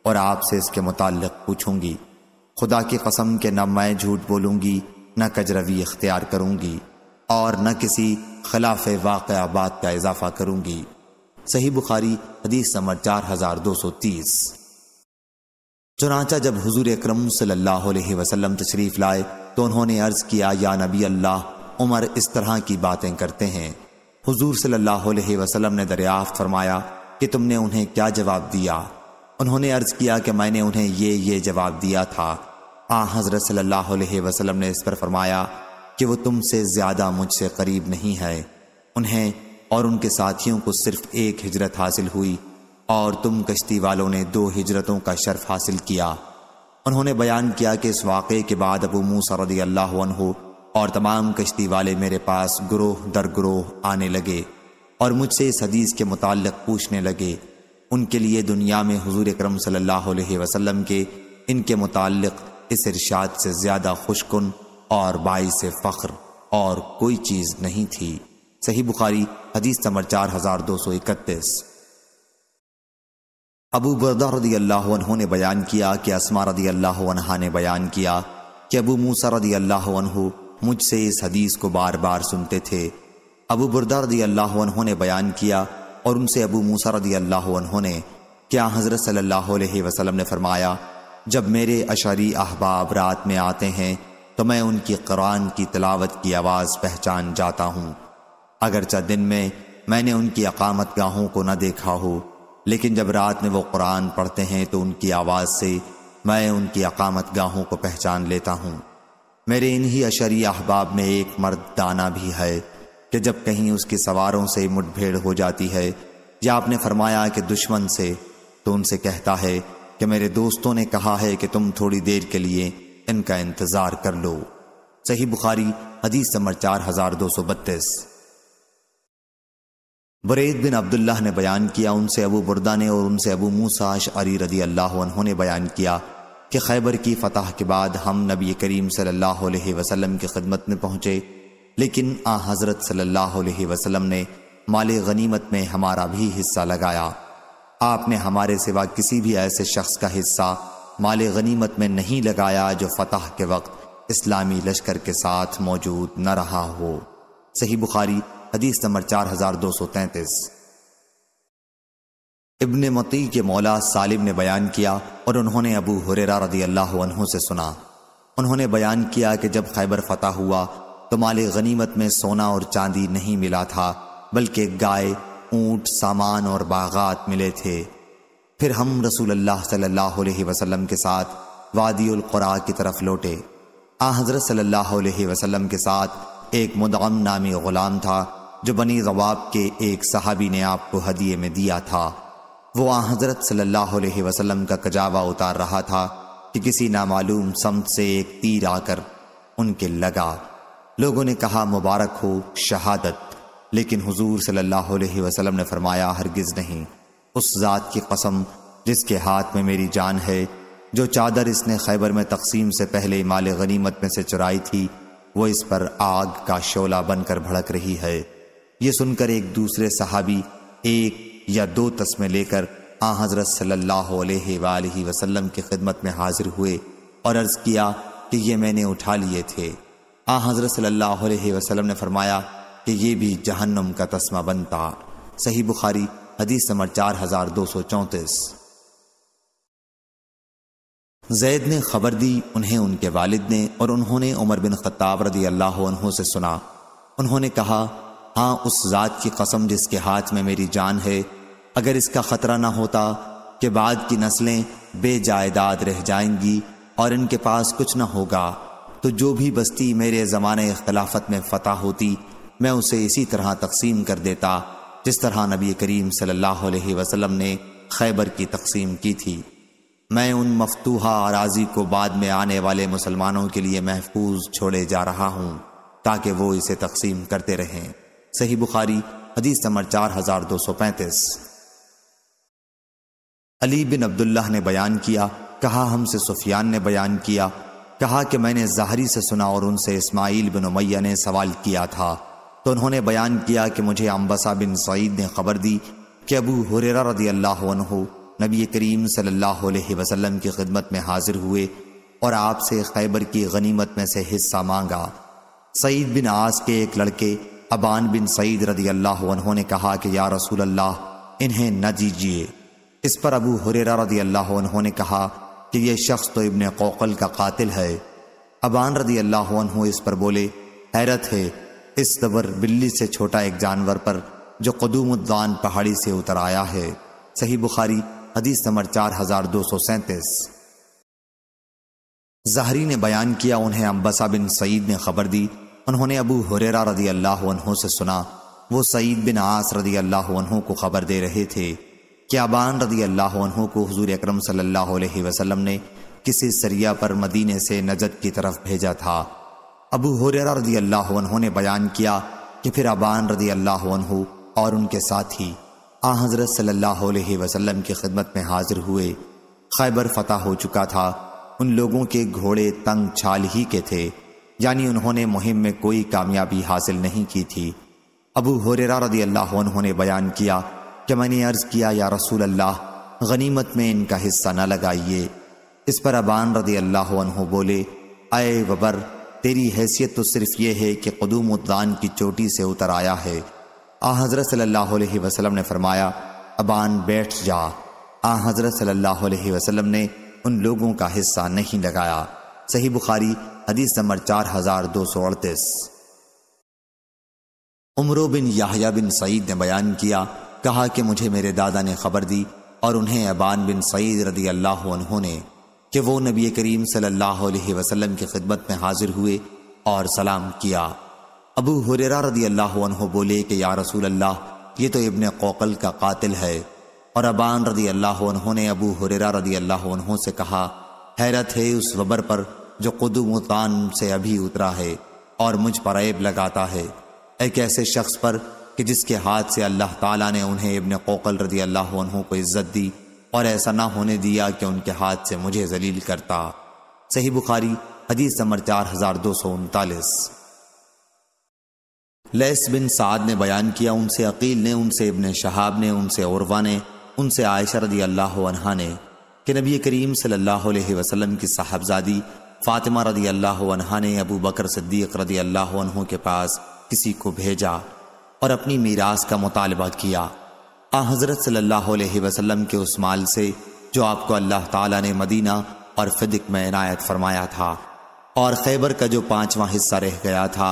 और आपसे इसके मुतक पूछूंगी खुदा की कसम के न मैं झूठ बोलूँगी न कजरवी इख्तियार करूँगी और न किसी खिलाफ वाक़ बात का इजाफा करूँगी सही बुखारी हदीस समर चार हज़ार दो सौ तीस चुनाचा जब हजूर अक्रम सल्लाम तशरीफ लाए तो उन्होंने अर्ज किया या नबी अल्लाह उमर इस तरह की बातें करते हैं हजूर सल्लाम ने दरियाफ्त फरमाया कि तुमने उन्हें क्या जवाब दिया उन्होंने अर्ज किया कि मैंने उन्हें ये ये जवाब दिया था आ हजरत सल्लल्लाहु अलैहि वसल्लम ने इस पर फरमाया कि वो तुमसे ज़्यादा मुझसे करीब नहीं है उन्हें और उनके साथियों को सिर्फ एक हिजरत हासिल हुई और तुम कश्ती वालों ने दो हिजरतों का शर्फ हासिल किया उन्होंने बयान किया कि इस वाक़े के बाद अबू मूसा रदी अल्लाह और तमाम कश्ती वाले मेरे पास ग्रोह दर ग्रोह आने लगे और मुझसे इस हदीस के मुतल पूछने लगे उनके लिए दुनिया में हजूर करम सल्ला वसलम के इनके मुतल इस इर्शाद से ज़्यादा खुशकुन और से फ़ख्र और कोई चीज़ नहीं थी सही बुखारी हदीस नंबर चार हज़ार दो सौ इकतीस अबू बरदा रदी अल्लाह ने बयान किया कि असमा रदी अल्लाह ने बयान किया कि अबू मूसा रदी अल्लाह मुझसे इस हदीस को बार बार सुनते थे अबू बरदा रदी अल्लाह ने बयान किया और उनसे अबू मूसा रदी अल्लाह ने क्या हज़रत सल्लल्लाहु अलैहि वसल्लम ने फरमाया जब मेरे अशरी अहबाब रात में आते हैं तो मैं उनकी कुरान की तलावत की आवाज़ पहचान जाता हूँ अगरचा दिन में मैंने उनकी अकामत गाहों को न देखा हो लेकिन जब रात में वो कुरान पढ़ते हैं तो उनकी आवाज़ से मैं उनकी अकामत गाहों को पहचान लेता हूँ मेरे इन्हीं अशरी अहबाब में एक मर्द दाना भी है कि जब कहीं उसकी सवारों से मुठभेड़ हो जाती है या आपने फरमाया कि दुश्मन से तो उनसे कहता है कि मेरे दोस्तों ने कहा है कि तुम थोड़ी देर के लिए इनका इंतज़ार कर लो सही बुखारी हदीस समर चार हजार दो सौ बत्तीस बरेद बिन अब्दुल्लाह ने बयान किया उनसे अबू बुरदा ने और उनसे अबू मूसा अली रदी अल्लाह ने बयान किया कि खैबर की फतह के बाद हम नबी करीम सल्लल्लाहु अलैहि वसल्लम की खिदमत में पहुंचे लेकिन आ हज़रत सल्लल्लाहु अलैहि वसल्लम ने माल गनीमत में हमारा भी हिस्सा लगाया आपने हमारे सिवा किसी भी ऐसे शख्स का हिस्सा माल गनीमत में नहीं लगाया जो फतह के वक्त इस्लामी लश्कर के साथ मौजूद न रहा हो सही बुखारी हदीस नंबर चार हजार दो सौ तैंतीस इबन मती के मौला सालिब ने बयान किया और उन्होंने अबू हुरेरा रदी अल्लाह से सुना उन्होंने बयान किया कि जब खैबर फतह हुआ तो माले गनीमत में सोना और चांदी नहीं मिला था बल्कि गाय ऊंट सामान और बागात मिले थे फिर हम रसूल अल्लाह सल्लल्लाहु अलैहि वसल्लम के साथ वादील कुरा की तरफ लौटे आ हजरत सल्लल्लाहु अलैहि वसल्लम के साथ एक मुदाम नामी गुलाम था जो बनी रवाब के एक सहाबी ने आपको हदिये में दिया था वो आ हजरत सल्लल्लाहु अलैहि वसल्लम का कजावा उतार रहा था कि किसी नामालूम समत से एक तीर आकर उनके लगा लोगों ने कहा मुबारक हो शहादत लेकिन हुजूर सल्लल्लाहु अलैहि वसल्लम ने फरमाया हरगिज नहीं उस ज़ात की कसम जिसके हाथ में मेरी जान है जो चादर इसने खैबर में तकसीम से पहले माल गनीमत में से चुराई थी वो इस पर आग का शोला बनकर भड़क रही है ये सुनकर एक दूसरे सहाबी एक या दो तस्मे लेकर आ हजरत सल्लल्लाहु की खिदमत में हाजिर हुए और अर्ज़ किया कि ये मैंने उठा लिए थे आ हजरत सल्लाम ने फरमाया कि ये भी जहन्नम का तस्मा बनता सही बुखारी हदीस नंबर चार हजार दो सौ चौंतीस जैद ने खबर दी उन्हें उनके वालिद ने और उन्होंने उमर बिन खत्ताब रदी अल्लाह से सुना उन्होंने कहा हाँ उस जात की कसम जिसके हाथ में मेरी जान है अगर इसका ख़तरा ना होता कि बाद की नस्लें बेजायदाद रह जाएंगी और इनके पास कुछ ना होगा तो जो भी बस्ती मेरे ज़माने खिलाफत में फतह होती मैं उसे इसी तरह तकसीम कर देता जिस तरह नबी करीम सल्लल्लाहु अलैहि वसल्लम ने खैबर की तकसीम की थी मैं उन मफतूहा अराजी को बाद में आने वाले मुसलमानों के लिए महफूज छोड़े जा रहा हूँ ताकि वो इसे तकसीम करते रहें सही बुखारी हदीस नंबर चार हजार दो सौ पैंतीस अली बिन अब्दुल्लाह ने बयान किया कहा हमसे सुफियान ने बयान किया कहा कि मैंने जहरी से सुना और उनसे इस्माइल बिन उमैया ने सवाल किया था तो उन्होंने बयान किया कि मुझे अम्बसा बिन सईद ने खबर दी कि अबू हुरेरा रदी अल्लाह नबी करीम सल्लल्लाहु अलैहि वसल्लम की खिदमत में हाजिर हुए और आपसे खैबर की गनीमत में से हिस्सा मांगा सईद बिन आस के एक लड़के अबान बिन सईद रदी अल्लाह उन्होंने कहा कि या रसूल अल्लाह इन्हें न दीजिए इस पर अबू हुरेरा रदी अल्लाह उन्होंने कहा कि यह शख्स तो इबन कोकल का कातिल है अबान रदी अल्लाह इस पर बोले हैरत है इस दबर बिल्ली से छोटा एक जानवर पर जो कदूमुद्दान पहाड़ी से उतर आया है सही बुखारी हदीस नंबर चार हजार दो सौ सैंतीस जहरी ने बयान किया उन्हें अम्बसा बिन सईद ने खबर दी उन्होंने अबू हुरेरा रदी अल्लाह से सुना वो सईद बिन आस रदी अल्लाह को खबर दे रहे थे कि अबान रदी अल्लाह को हजूर अक्रम सल्लल्लाहु अलैहि वसल्लम ने किसी सरिया पर मदीने से नजद की तरफ भेजा था अबू हुरेरा रदी अल्लाह ने बयान किया कि फिर अबान रदी अल्लाह और उनके साथ ही आ हज़रत सल्लल्लाहु अलैहि वसल्लम की खिदमत में हाजिर हुए खैबर फतह हो चुका था उन लोगों के घोड़े तंग छाल ही के थे यानी उन्होंने मुहिम में कोई कामयाबी हासिल नहीं की थी अबू हुरेरा रदी अल्लाह उन्होंने बयान किया कि मैंने अर्ज़ किया या रसूल अल्लाह गनीमत में इनका हिस्सा न लगाइए इस पर अबान रदी अल्लाह बोले अय वबर तेरी हैसियत तो सिर्फ ये है कि कदूम उद्दान की चोटी से उतर आया है आ हज़रत सल्लल्लाहु अलैहि वसल्लम ने फरमाया अबान बैठ जा आ हज़रत सल्लल्लाहु अलैहि वसल्लम ने उन लोगों का हिस्सा नहीं लगाया सही बुखारी हदीस नंबर चार हज़ार दो सौ अड़तीस उमरो बिन याहिया बिन सईद ने बयान किया कहा कि मुझे मेरे दादा ने खबर दी और उन्हें अबान बिन सईद रदी अल्लाह उन्होंने कि वो नबी करीम सल्लल्लाहु अलैहि वसल्लम की खिदमत में हाजिर हुए और सलाम किया अबू हुरेरा रदी अल्लाह बोले कि या रसूल अल्लाह ये तो इब्ने कोकल का कातिल है और अबान रदी अल्लाह ने अबू हुरेरा रदी अल्लाह से कहा हैरत है उस वबर पर जो कदुम से अभी उतरा है और मुझ पर ऐब लगाता है एक ऐसे शख्स पर कि जिसके हाथ से अल्लाह ताला ने उन्हें इबन कोकल रदी अल्लाह को इज़्ज़त दी और ऐसा ना होने दिया कि उनके हाथ से मुझे जलील करता सही बुखारी हदीस नंबर चार हजार दो सौ उनतालीस लेस बिन साद ने बयान किया उनसे अकील ने उनसे इबन शहाब ने उनसे औरवा ने उनसे आयशा रदी अल्लाह ने कि नबी करीम सल्लल्लाहु अलैहि वसल्लम की साहबजादी फ़ातिमा रदी अल्लाह ने अबू बकर सद्दीक रदी अल्लाह के पास किसी को भेजा और अपनी मीरास का मुतालबा किया आ हज़रत सल्लल्लाहु अलैहि वसल्लम के उस माल से जो आपको अल्लाह ताला ने मदीना और फिदिक में इनायत फरमाया था और खैबर का जो पाँचवा हिस्सा रह गया था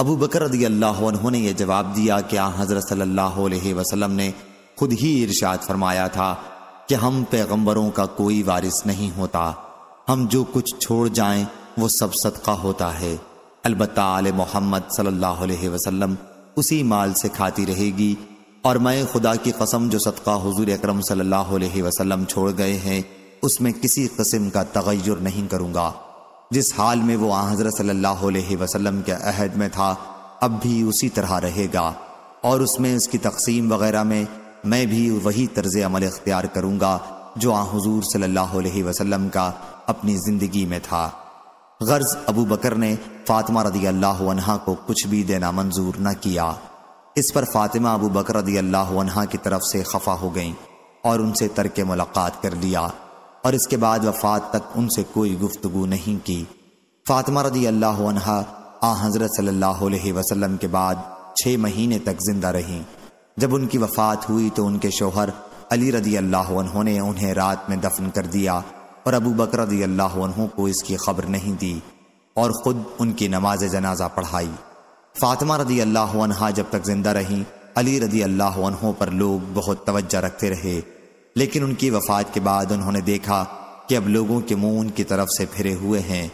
अबू बकर रदी अल्लाह ने यह जवाब दिया कि आ हज़रत सल्लल्लाहु अलैहि वसल्लम ने खुद ही इर्शाद फरमाया था कि हम पैगम्बरों का कोई वारिस नहीं होता हम जो कुछ छोड़ जाएं वो सब सदका होता है अलबत् आल मोहम्मद सल्लल्लाहु अलैहि वसल्लम उसी माल से खाती रहेगी और मैं खुदा की कसम जो सदका हुजूर अकरम सल्लल्लाहु अलैहि वसल्लम छोड़ गए हैं उसमें किसी कस्म का तगैर नहीं करूँगा जिस हाल में वो हज़रत सल्ला वसलम के अहद में था अब भी उसी तरह रहेगा और उसमें उसकी तकसीम वगैरह में मैं भी वही तर्ज अमल इख्तियार करूँगा जो आ हजूर वसलम का अपनी जिंदगी में था गर्ज अबू बकर ने फातिमा रदी अल्लाह अनहा को कुछ भी देना मंजूर न किया इस पर फातिमा अबू बकर रदी अल्लाह अनहा की तरफ से खफा हो गईं और उनसे तरके मुलाकात कर लिया और इसके बाद वफात तक उनसे कोई गुफ्तगु नहीं की फातिमा रदी अल्लाह अनहा आ हज़रत सल्लल्लाहु अलैहि वसल्लम के बाद छः महीने तक जिंदा रहीं जब उनकी वफात हुई तो उनके शोहर अली रदी अल्लाह ने उन्हें रात में दफन कर दिया और अबू बकर को इसकी खबर नहीं दी और ख़ुद उनकी नमाज जनाजा पढ़ाई फातिमा रदी अल्लाह जब तक जिंदा रहीं अली रदी अल्लाह पर लोग बहुत तवज्जा रखते रहे लेकिन उनकी वफात के बाद उन्होंने देखा कि अब लोगों के मुंह उनकी तरफ से फिरे हुए हैं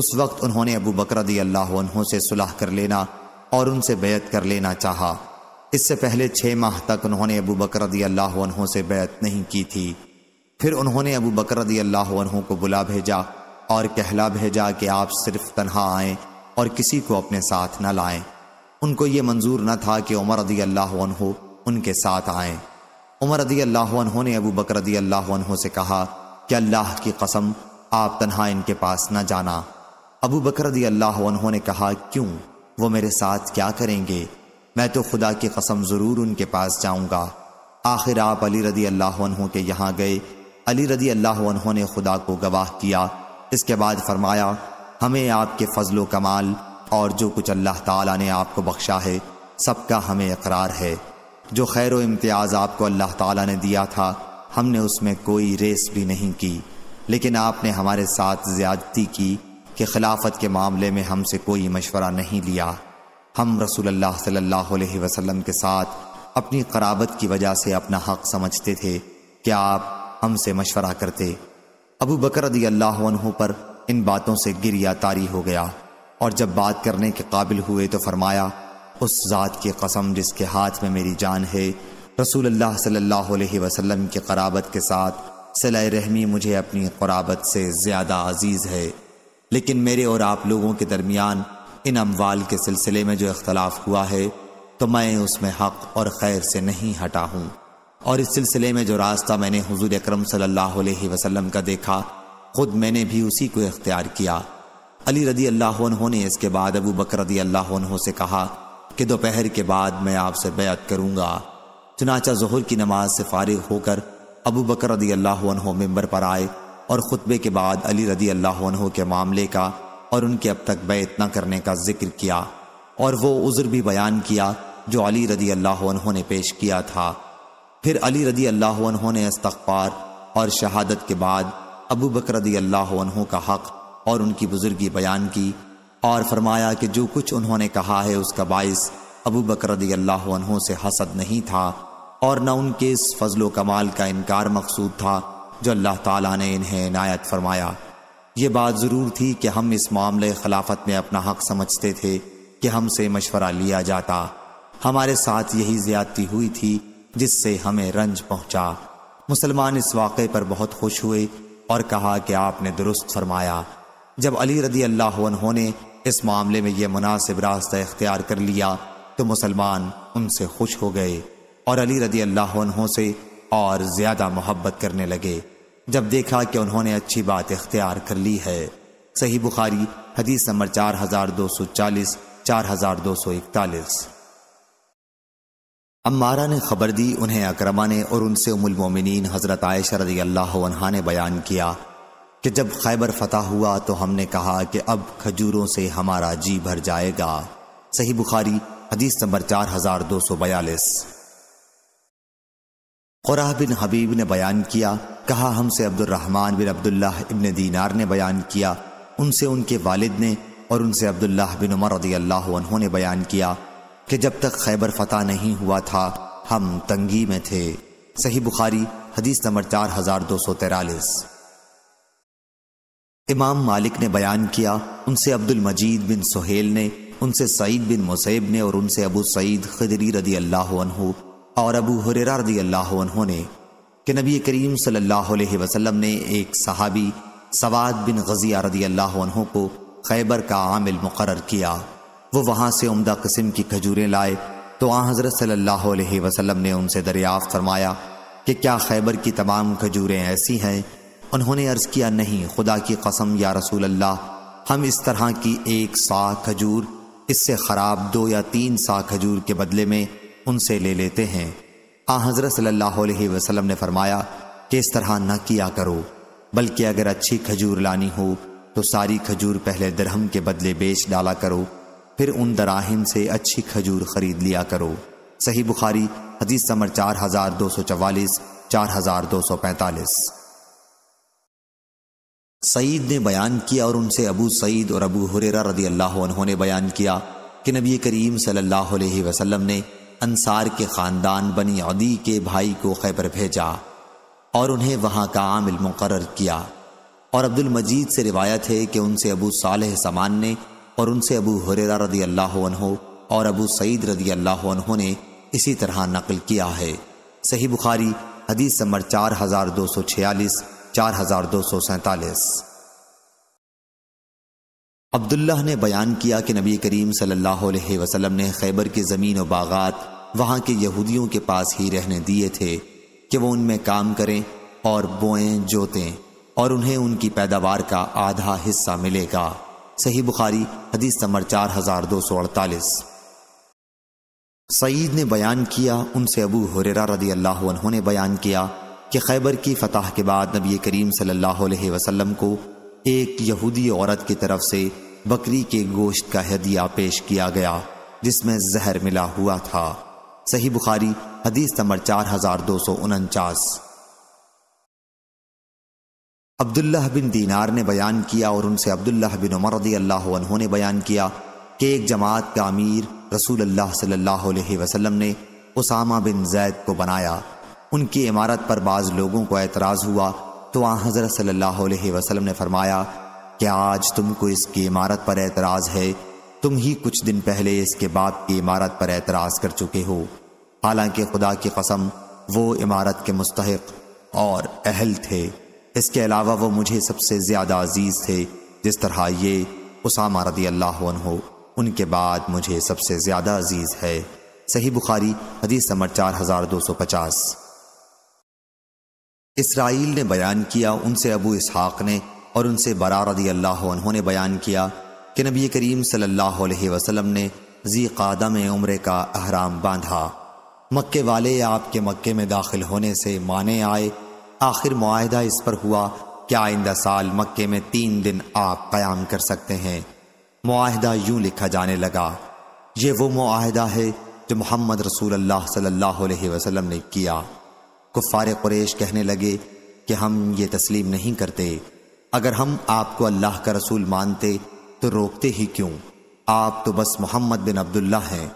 उस वक्त उन्होंने अबू बकर से सुलह कर लेना और उनसे बैत कर लेना चाहा इससे पहले छः माह तक उन्होंने अबू बकर से बैत नहीं की थी फिर उन्होंने अबू बकर रदी अल्लाह को बुला भेजा और कहला भेजा कि आप सिर्फ तनहा आए और किसी को अपने साथ न लाएं उनको ये मंजूर न था कि उमर रदी अल्लाह उनके साथ आए उमर रदी अल्लाह ने अबू बकर रदी अल्लाह से कहा कि अल्लाह की कसम आप तनहा इनके पास न जाना अबू बकर रदी अल्लाह ने कहा क्यों वो मेरे साथ क्या करेंगे मैं तो खुदा की कसम ज़रूर उनके पास जाऊंगा आखिर आप अली रदी अल्लाह के यहाँ गए अली रदी अल्लाह उन्होंने खुदा को गवाह किया इसके बाद फरमाया हमें आपके फजलो कमाल और जो कुछ अल्लाह ताला ने आपको बख्शा है सबका हमें इकरार है जो खैर इम्तियाज़ आपको अल्लाह ताला ने दिया था हमने उसमें कोई रेस भी नहीं की लेकिन आपने हमारे साथ ज़्यादती की कि खिलाफत के मामले में हमसे कोई मशवरा नहीं लिया हम रसूल अल्लाह सल्लल्लाहु अलैहि वसल्लम के साथ अपनी कराबत की वजह से अपना हक समझते थे क्या आप हमसे मशवरा करते अबू बकर रदी अल्लाह पर इन बातों से गिरिया तारी हो गया और जब बात करने के काबिल हुए तो फरमाया उस ज़ात की कसम जिसके हाथ में मेरी जान है रसूल अल्लाह सल्लल्लाहु अलैहि वसल्लम की कराबत के साथ सिलाई रहमी मुझे अपनी कराबत से ज़्यादा अजीज़ है लेकिन मेरे और आप लोगों के दरमियान इन अमवाल के सिलसिले में जो इख्तलाफ हुआ है तो मैं उसमें हक और खैर से नहीं हटा हूँ और इस सिलसिले में जो रास्ता मैंने हुजूर अकरम सल्लल्लाहु अलैहि वसल्लम का देखा खुद मैंने भी उसी को इख्तियार किया अली रदी अल्लाह ने इसके बाद अबू बकर रदी अल्लाह से कहा कि दोपहर के बाद मैं आपसे बैत करूंगा चुनाचा जहर की नमाज से फारिग होकर अबू बकर रदी अल्लाह मेम्बर पर आए और ख़ुतबे के बाद अली रदी अल्लाह के मामले का और उनके अब तक बैत न करने का जिक्र किया और वो उज़र भी बयान किया जो अली रदी अल्लाह ने पेश किया था फिर अली रदी अल्लाह ने इस्तार और शहादत के बाद अबू बकर रदी अल्लाह का हक और उनकी बुजुर्गी बयान की और फरमाया कि जो कुछ उन्होंने कहा है उसका बायस अबू बकर रदी अल्लाह से हसद नहीं था और न उनके इस फजलो कमाल का इनकार मकसूद था जो अल्लाह तला ने इन्हें इनायत फरमाया ये बात ज़रूर थी कि हम इस मामले खिलाफत में अपना हक समझते थे कि हमसे मशवरा लिया जाता हमारे साथ यही ज्यादती हुई थी जिससे हमें रंज पहुंचा मुसलमान इस वाक़े पर बहुत खुश हुए और कहा कि आपने दुरुस्त फरमाया जब अली रदी अल्लाह ने इस मामले में यह मुनासिब रास्ता इख्तियार कर लिया तो मुसलमान उनसे खुश हो गए और अली रदी अल्लाह से और ज़्यादा मोहब्बत करने लगे जब देखा कि उन्होंने अच्छी बात इख्तियार कर ली है सही बुखारी हदीस नंबर चार हज़ार दो सौ चालीस चार हज़ार दो सौ इकतालीस अम्मारा ने खबर दी उन्हें अक्रमा ने और उनसे उमुलमोमिन हज़रत आयशा रदी अल्लाह ने बयान किया कि जब खैबर फतह हुआ तो हमने कहा कि अब खजूरों से हमारा जी भर जाएगा सही बुखारी हदीस नंबर चार हजार दो सौ बयालीस कुराह बिन हबीब ने बयान किया कहा हमसे अब्दुलरहमान बिन अब्दुल्ला इबन दीनार ने बयान किया उनसे उनके वालिद ने और उनसे अब्दुल्लाह बिन उमर रदी अल्लाह ने बयान किया कि जब तक खैबर फतेह नहीं हुआ था हम तंगी में थे सही बुखारी हदीस नंबर चार हजार दो सौ तैरालीस इमाम मालिक ने बयान किया उनसे अब्दुल मजीद बिन सोहेल ने उनसे सईद बिन मुसैब ने और उनसे अबू सईद खदरी रदी अल्लाह और अबू हुररा रदी अल्लाह ने कि नबी करीम सल्लल्लाहु अलैहि वसल्लम ने एक सहाबी सवाद बिन गजिया रदी अल्लाह को खैबर का आमिल मुकर किया वो वहां से उमदा किस्म की खजूरें लाए तो आ हज़रत सल्लल्लाहु अलैहि वसल्लम ने उनसे दरियाफ्त फरमाया कि क्या खैबर की तमाम खजूरें ऐसी हैं उन्होंने अर्ज़ किया नहीं खुदा की कसम या रसूल अल्लाह हम इस तरह की एक सा खजूर इससे ख़राब दो या तीन सा खजूर के बदले में उनसे ले लेते हैं आ हज़रत सल्लल्लाहु अलैहि वसल्लम ने फरमाया कि इस तरह न किया करो बल्कि अगर अच्छी खजूर लानी हो तो सारी खजूर पहले दरहम के बदले बेच डाला करो फिर उन दराहिम से अच्छी खजूर खरीद लिया करो सही बुखारी हदीस समर चार हजार दो सौ चवालीस चार हजार दो सौ पैंतालीस सईद ने बयान किया और उनसे अबू सईद और अबू हुरेरा रदी अल्लाह उन्होंने बयान किया कि नबी करीम सल्लल्लाहु अलैहि वसल्लम ने अंसार के ख़ानदान बनी अदी के भाई को खैबर भेजा और उन्हें वहाँ का आमिल मुकर किया और अब्दुल मजीद से रिवायत है कि उनसे अबू सालह समान ने और उनसे अबू हुरेरा रदी अल्लाह और अबू सईद रदी अल्लाह ने इसी तरह नकल किया है सही बुखारी हदीस नंबर चार हजार दो सौ छियालीस चार हजार दो सौ सैंतालीस अब्दुल्ला ने बयान किया कि नबी करीम सल्लल्लाहु अलैहि वसल्लम ने खैबर की ज़मीन व बागात वहाँ के यहूदियों के पास ही रहने दिए थे कि वो उनमें काम करें और बोएं जोतें और उन्हें उनकी पैदावार का आधा हिस्सा मिलेगा सही बुखारी हदीस नंबर चार हजार दो सौ अड़तालीस सईद ने बयान किया उनसे अबू हुरेरा रदी अल्लाह ने बयान किया कि खैबर की फतह के बाद नबी करीम सल्लल्लाहु अलैहि वसल्लम को एक यहूदी औरत की तरफ से बकरी के गोश्त का हदिया पेश किया गया जिसमें जहर मिला हुआ था सही बुखारी हदीस नंबर चार हजार दो सौ उनचास अब्दुल्लाह बिन दीनार ने बयान किया और उनसे अब्दुल्लाह बिन उमर रदी अल्लाह ने बयान किया कि एक जमात का अमीर रसूल अल्लाह सल्लल्लाहु अलैहि वसल्लम ने उसामा बिन जैद को बनाया उनकी इमारत पर बाज़ लोगों को एतराज़ हुआ तो आ हज़रत सल्लल्लाहु अलैहि वसल्लम ने फरमाया कि आज तुमको इसकी इमारत पर एतराज़ है तुम ही कुछ दिन पहले इसके बाप की इमारत पर एतराज़ कर चुके हो हालांकि खुदा की कसम वो इमारत के मुस्तक और अहल थे इसके अलावा वो मुझे सबसे ज़्यादा अजीज़ थे जिस तरह ये उसामा रदी अल्लाह हो उनके बाद मुझे सबसे ज़्यादा अजीज़ है सही बुखारी हदीस नंबर चार हज़ार दो सौ पचास इसराइल ने बयान किया उनसे अबू इसहाक़ ने और उनसे बरा रदी अल्लाह ने बयान किया कि नबी करीम सल्लल्लाहु अलैहि वसल्लम ने जी कादा में उम्र का अहराम बांधा मक्के वाले आपके मक्के में दाखिल होने से माने आए आखिर माहदा इस पर हुआ कि आइंदा साल मक्के में तीन दिन आप क्याम कर सकते हैं माहदा यूं लिखा जाने लगा ये वो मुआहदा है जो मोहम्मद रसूल अल्लाह सल्लल्लाहु अलैहि वसल्लम ने किया कुफार कुरेश कहने लगे कि हम ये तस्लीम नहीं करते अगर हम आपको अल्लाह का रसूल मानते तो रोकते ही क्यों आप तो बस मोहम्मद बिन अब्दुल्ला हैं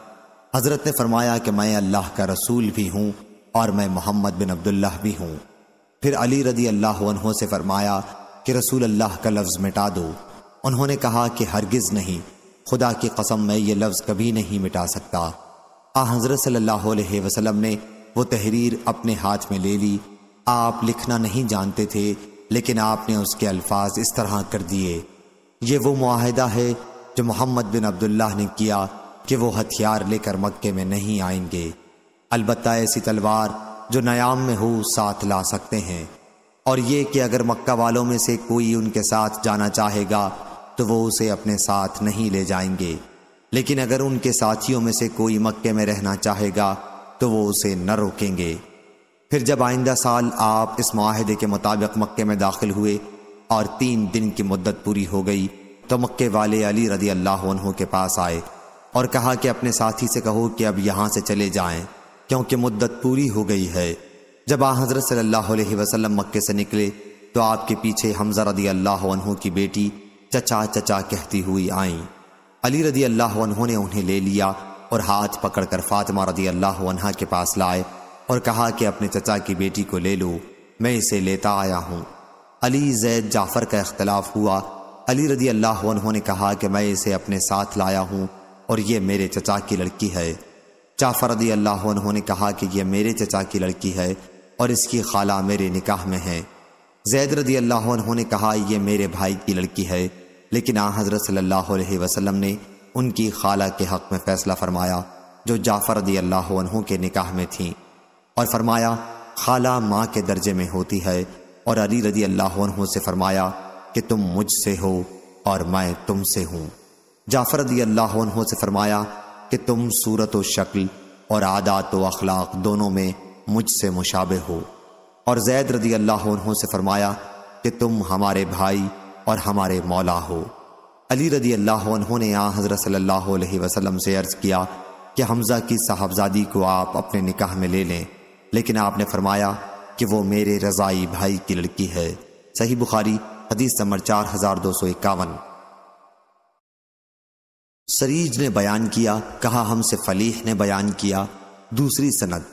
हज़रत ने फरमाया कि मैं अल्लाह का रसूल भी हूँ और मैं मोहम्मद बिन अब्दुल्ला भी हूँ फिर अली रदी अल्लाह से फरमाया कि रसूल अल्लाह का लफ्ज़ मिटा दो उन्होंने कहा कि हरगिज़ नहीं खुदा की कसम में ये लफ्ज़ कभी नहीं मिटा सकता आ हज़रत सल्लल्लाहु ने वो तहरीर अपने हाथ में ले ली आप लिखना नहीं जानते थे लेकिन आपने उसके अल्फाज इस तरह कर दिए ये वो माहिदा है जो मोहम्मद बिन अब्दुल्ला ने किया कि वो हथियार लेकर मक्के में नहीं आएंगे अलबत् ऐसी तलवार जो नयाम में हो साथ ला सकते हैं और ये कि अगर मक्का वालों में से कोई उनके साथ जाना चाहेगा तो वो उसे अपने साथ नहीं ले जाएंगे लेकिन अगर उनके साथियों में से कोई मक्के में रहना चाहेगा तो वो उसे न रोकेंगे फिर जब आइंदा साल आप इस माहदे के मुताबिक मक्के में दाखिल हुए और तीन दिन की मुद्दत पूरी हो गई तो मक्के वाले अली रदी अल्लाह के पास आए और कहा कि अपने साथी से कहो कि अब यहाँ से चले जाएं क्योंकि मुद्दत पूरी हो गई है जब आ हजरत सल्लल्लाहु अलैहि वसल्लम मक्के से निकले तो आपके पीछे हमजा रदी अल्लाह की बेटी चचा चचा कहती हुई आई अली रदी अल्लाह ने उन्हें ले लिया और हाथ पकड़कर फातिमा रदी अल्लाह के पास लाए और कहा कि अपने चचा की बेटी को ले लो मैं इसे लेता आया हूँ अली जैद जाफर का इख्तलाफ हुआ अली रदी अल्लाह ने कहा कि मैं इसे अपने साथ लाया हूँ और ये मेरे चचा की लड़की है जाफर रदी अल्लाह उन्होंने कहा कि यह मेरे चचा की लड़की है और इसकी खाला मेरे निकाह में है जैद रदी अल्लाह उन्होंने कहा यह मेरे भाई की लड़की है लेकिन आ हज़रत सल्लल्लाहु अलैहि वसल्लम ने उनकी खाला के हक़ में फ़ैसला फ़रमाया जो जाफ़र रदी अल्लाह के निकाह में थी और फरमाया खाला माँ के दर्जे में होती है और अली रदी अल्लाह से फरमाया कि तुम मुझसे हो और मैं तुमसे हूँ जाफ़र रदी अल्लाह से फरमाया कि तुम सूरत व शक्ल और आदात व अखलाक दोनों में मुझसे मुशाबे हो और जैद रदी अल्लाह से फरमाया कि तुम हमारे भाई और हमारे मौला हो अली रदी अल्लाह ने यहाँ हज़रत अलैहि वसल्लम से अर्ज़ किया कि हमज़ा की साहबजादी को आप अपने निकाह में ले लें लेकिन आपने फरमाया कि वो मेरे रज़ाई भाई की लड़की है सही बुखारी हदीस नंबर चार हज़ार दो सौ इक्यावन सरीज ने बयान किया कहा हमसे फलीह ने बयान किया दूसरी सनद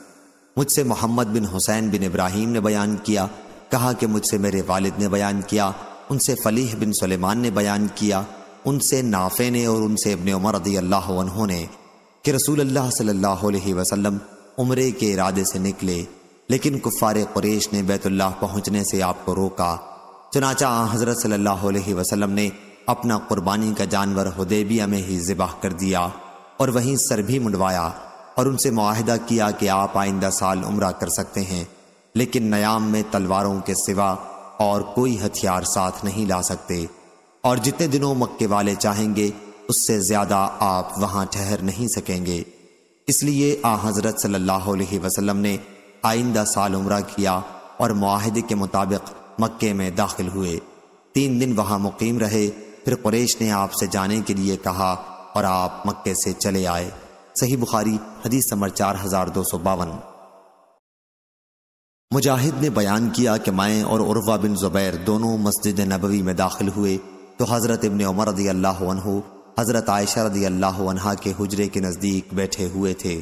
मुझसे मोहम्मद बिन हुसैन बिन इब्राहिम ने बयान किया कहा कि मुझसे मेरे वालिद ने बयान किया उनसे फलीह बिन सलेमान ने बयान किया उनसे नाफे ने और उनसे अबन उमर रदी अल्लाह ने कि रसूल अल्लाह सल्लल्लाहु अलैहि वसल्लम के इरादे से निकले लेकिन कुफ़ार कुरेश ने बैतुल्लाह पहुँचने से आपको रोका चनाचा हज़रत सल्लल्लाहु अलैहि वसल्लम ने अपना कुर्बानी का जानवर हदेबिया में ही ज़िबाह कर दिया और वहीं सर भी मुंडवाया और उनसे माहदा किया कि आप आइंदा साल उम्र कर सकते हैं लेकिन नयाम में तलवारों के सिवा और कोई हथियार साथ नहीं ला सकते और जितने दिनों मक्के वाले चाहेंगे उससे ज़्यादा आप वहाँ ठहर नहीं सकेंगे इसलिए आ हज़रत सल्लल्लाहु अलैहि वसल्लम ने आइंदा साल उम्र किया और माहदे के मुताबिक मक्के में दाखिल हुए तीन दिन वहाँ मुकीम रहे फिर कुरैश ने आपसे जाने के लिए कहा और आप मक्के से चले आए सही बुखारी हदीस समर चार हजार दो सौ बावन मुजाहिद ने बयान किया कि मैं और उर्वा बिन जुबैर दोनों मस्जिद नबवी में दाखिल हुए तो हज़रत इबन उमर रदी अल्लाह हज़रत आयशा रदी अल्लाह के हजरे के नज़दीक बैठे हुए थे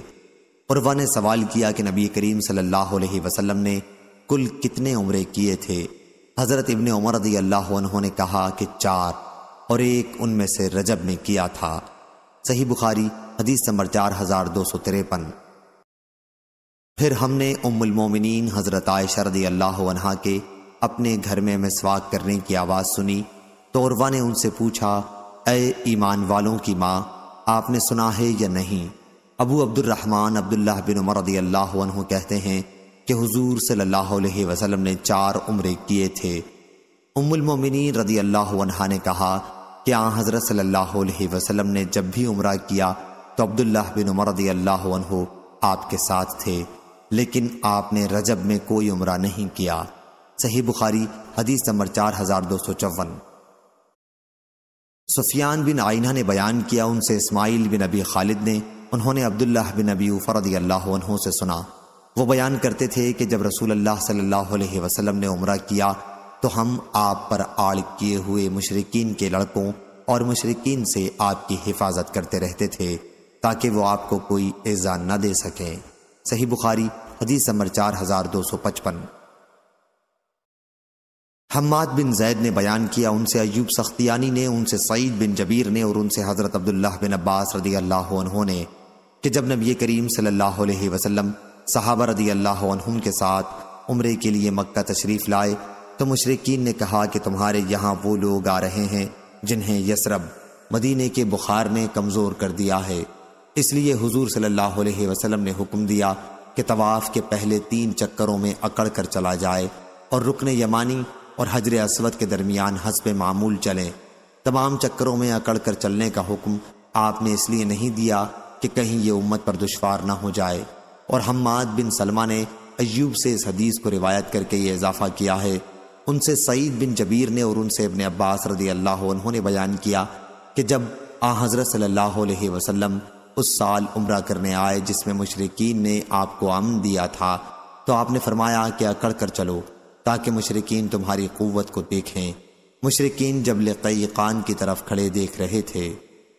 उर्वा ने सवाल किया कि नबी करीम सल्लल्लाहु अलैहि वसल्लम ने कुल कितने उम्रे किए थे हज़रत इबन उमर रदी अल्लाह ने कहा कि चार और एक उनमें से रजब ने किया था सही बुखारी हदीस नंबर चार हजार दो सौ तिरपन फिर हमने उमिन हज़रत आयशा रदी अल्लाह के अपने घर में मिसवाक करने की आवाज़ सुनी तो ने उनसे पूछा अय ईमान वालों की माँ आपने सुना है या नहीं अबू अब्दुलरहमान अब्दुल्ला बिन उमर रदी अल्लाह कहते हैं कि हजूर सल्लल्लाहु अलैहि ने चार उम्रे किए थे उम्मुल रदी अल्लाह ने कहा कि आ हज़रत सल्लल्लाहु अलैहि वसल्लम ने जब भी उम्र किया तो अब्दुल्लाह बिन उमर अल्लाहु आपके साथ थे लेकिन आपने रजब में कोई उम्र नहीं किया सही बुखारी हदीस नंबर चार हज़ार दो सौ चौवन सुफियान बिन आइना ने बयान किया उनसे इस्माइल बिन अबी खालिद ने उन्होंने अब्दुल्लाह बिन अबी फ़रदी अल्लाह से सुना वो बयान करते थे कि जब रसूल अल्लाह सल्लल्लाहु अलैहि वसल्लम ने उम्र किया तो हम आप पर आड़ किए हुए मुशरकिन के लड़कों और मुशरकिन से आपकी हिफाजत करते रहते थे ताकि वो आपको कोई ऐजा न दे सकें सही बुखारी हदीस नंबर चार हजार दो सौ पचपन हम्माद बिन जैद ने बयान किया उनसे अयूब सख्तियानी ने उनसे सईद बिन जबीर ने और उनसे हज़रत अब्दुल्ला बिन अब्बास रदी अल्लाह ने कि जब नबी करीम सल्लल्लाहु अलैहि रदी अल्लाह के साथ उम्र के लिए मक्का तशरीफ़ लाए तो मुशरकिन ने कहा कि तुम्हारे यहाँ वो लोग आ रहे हैं जिन्हें यसरब मदीने के बुखार ने कमज़ोर कर दिया है इसलिए हुजूर सल्लल्लाहु अलैहि वसल्लम ने हुक्म दिया कि तवाफ़ के पहले तीन चक्करों में अकड़ कर चला जाए और रुकन यमानी और हजर असवद के दरमियान हसब मामूल चलें तमाम चक्करों में अकड़ कर चलने का हुक्म आपने इसलिए नहीं दिया कि कहीं ये उम्मत पर दुशवार ना हो जाए और हम बिन सलमा ने अयूब से इस हदीस को रिवायत करके ये इजाफ़ा किया है उनसे सईद बिन जबीर ने और उनसे इबन अब्बास रदी अल्लाह उन्होंने बयान किया कि जब आ हज़रत सल्ला वसलम उस साल उम्र करने आए जिसमें मशरकिन ने आपको अमन दिया था तो आपने फरमाया कि अकड़ कर चलो ताकि मशरकिन तुम्हारी क़वत को देखें मशरकिन जब लकई कान की तरफ खड़े देख रहे थे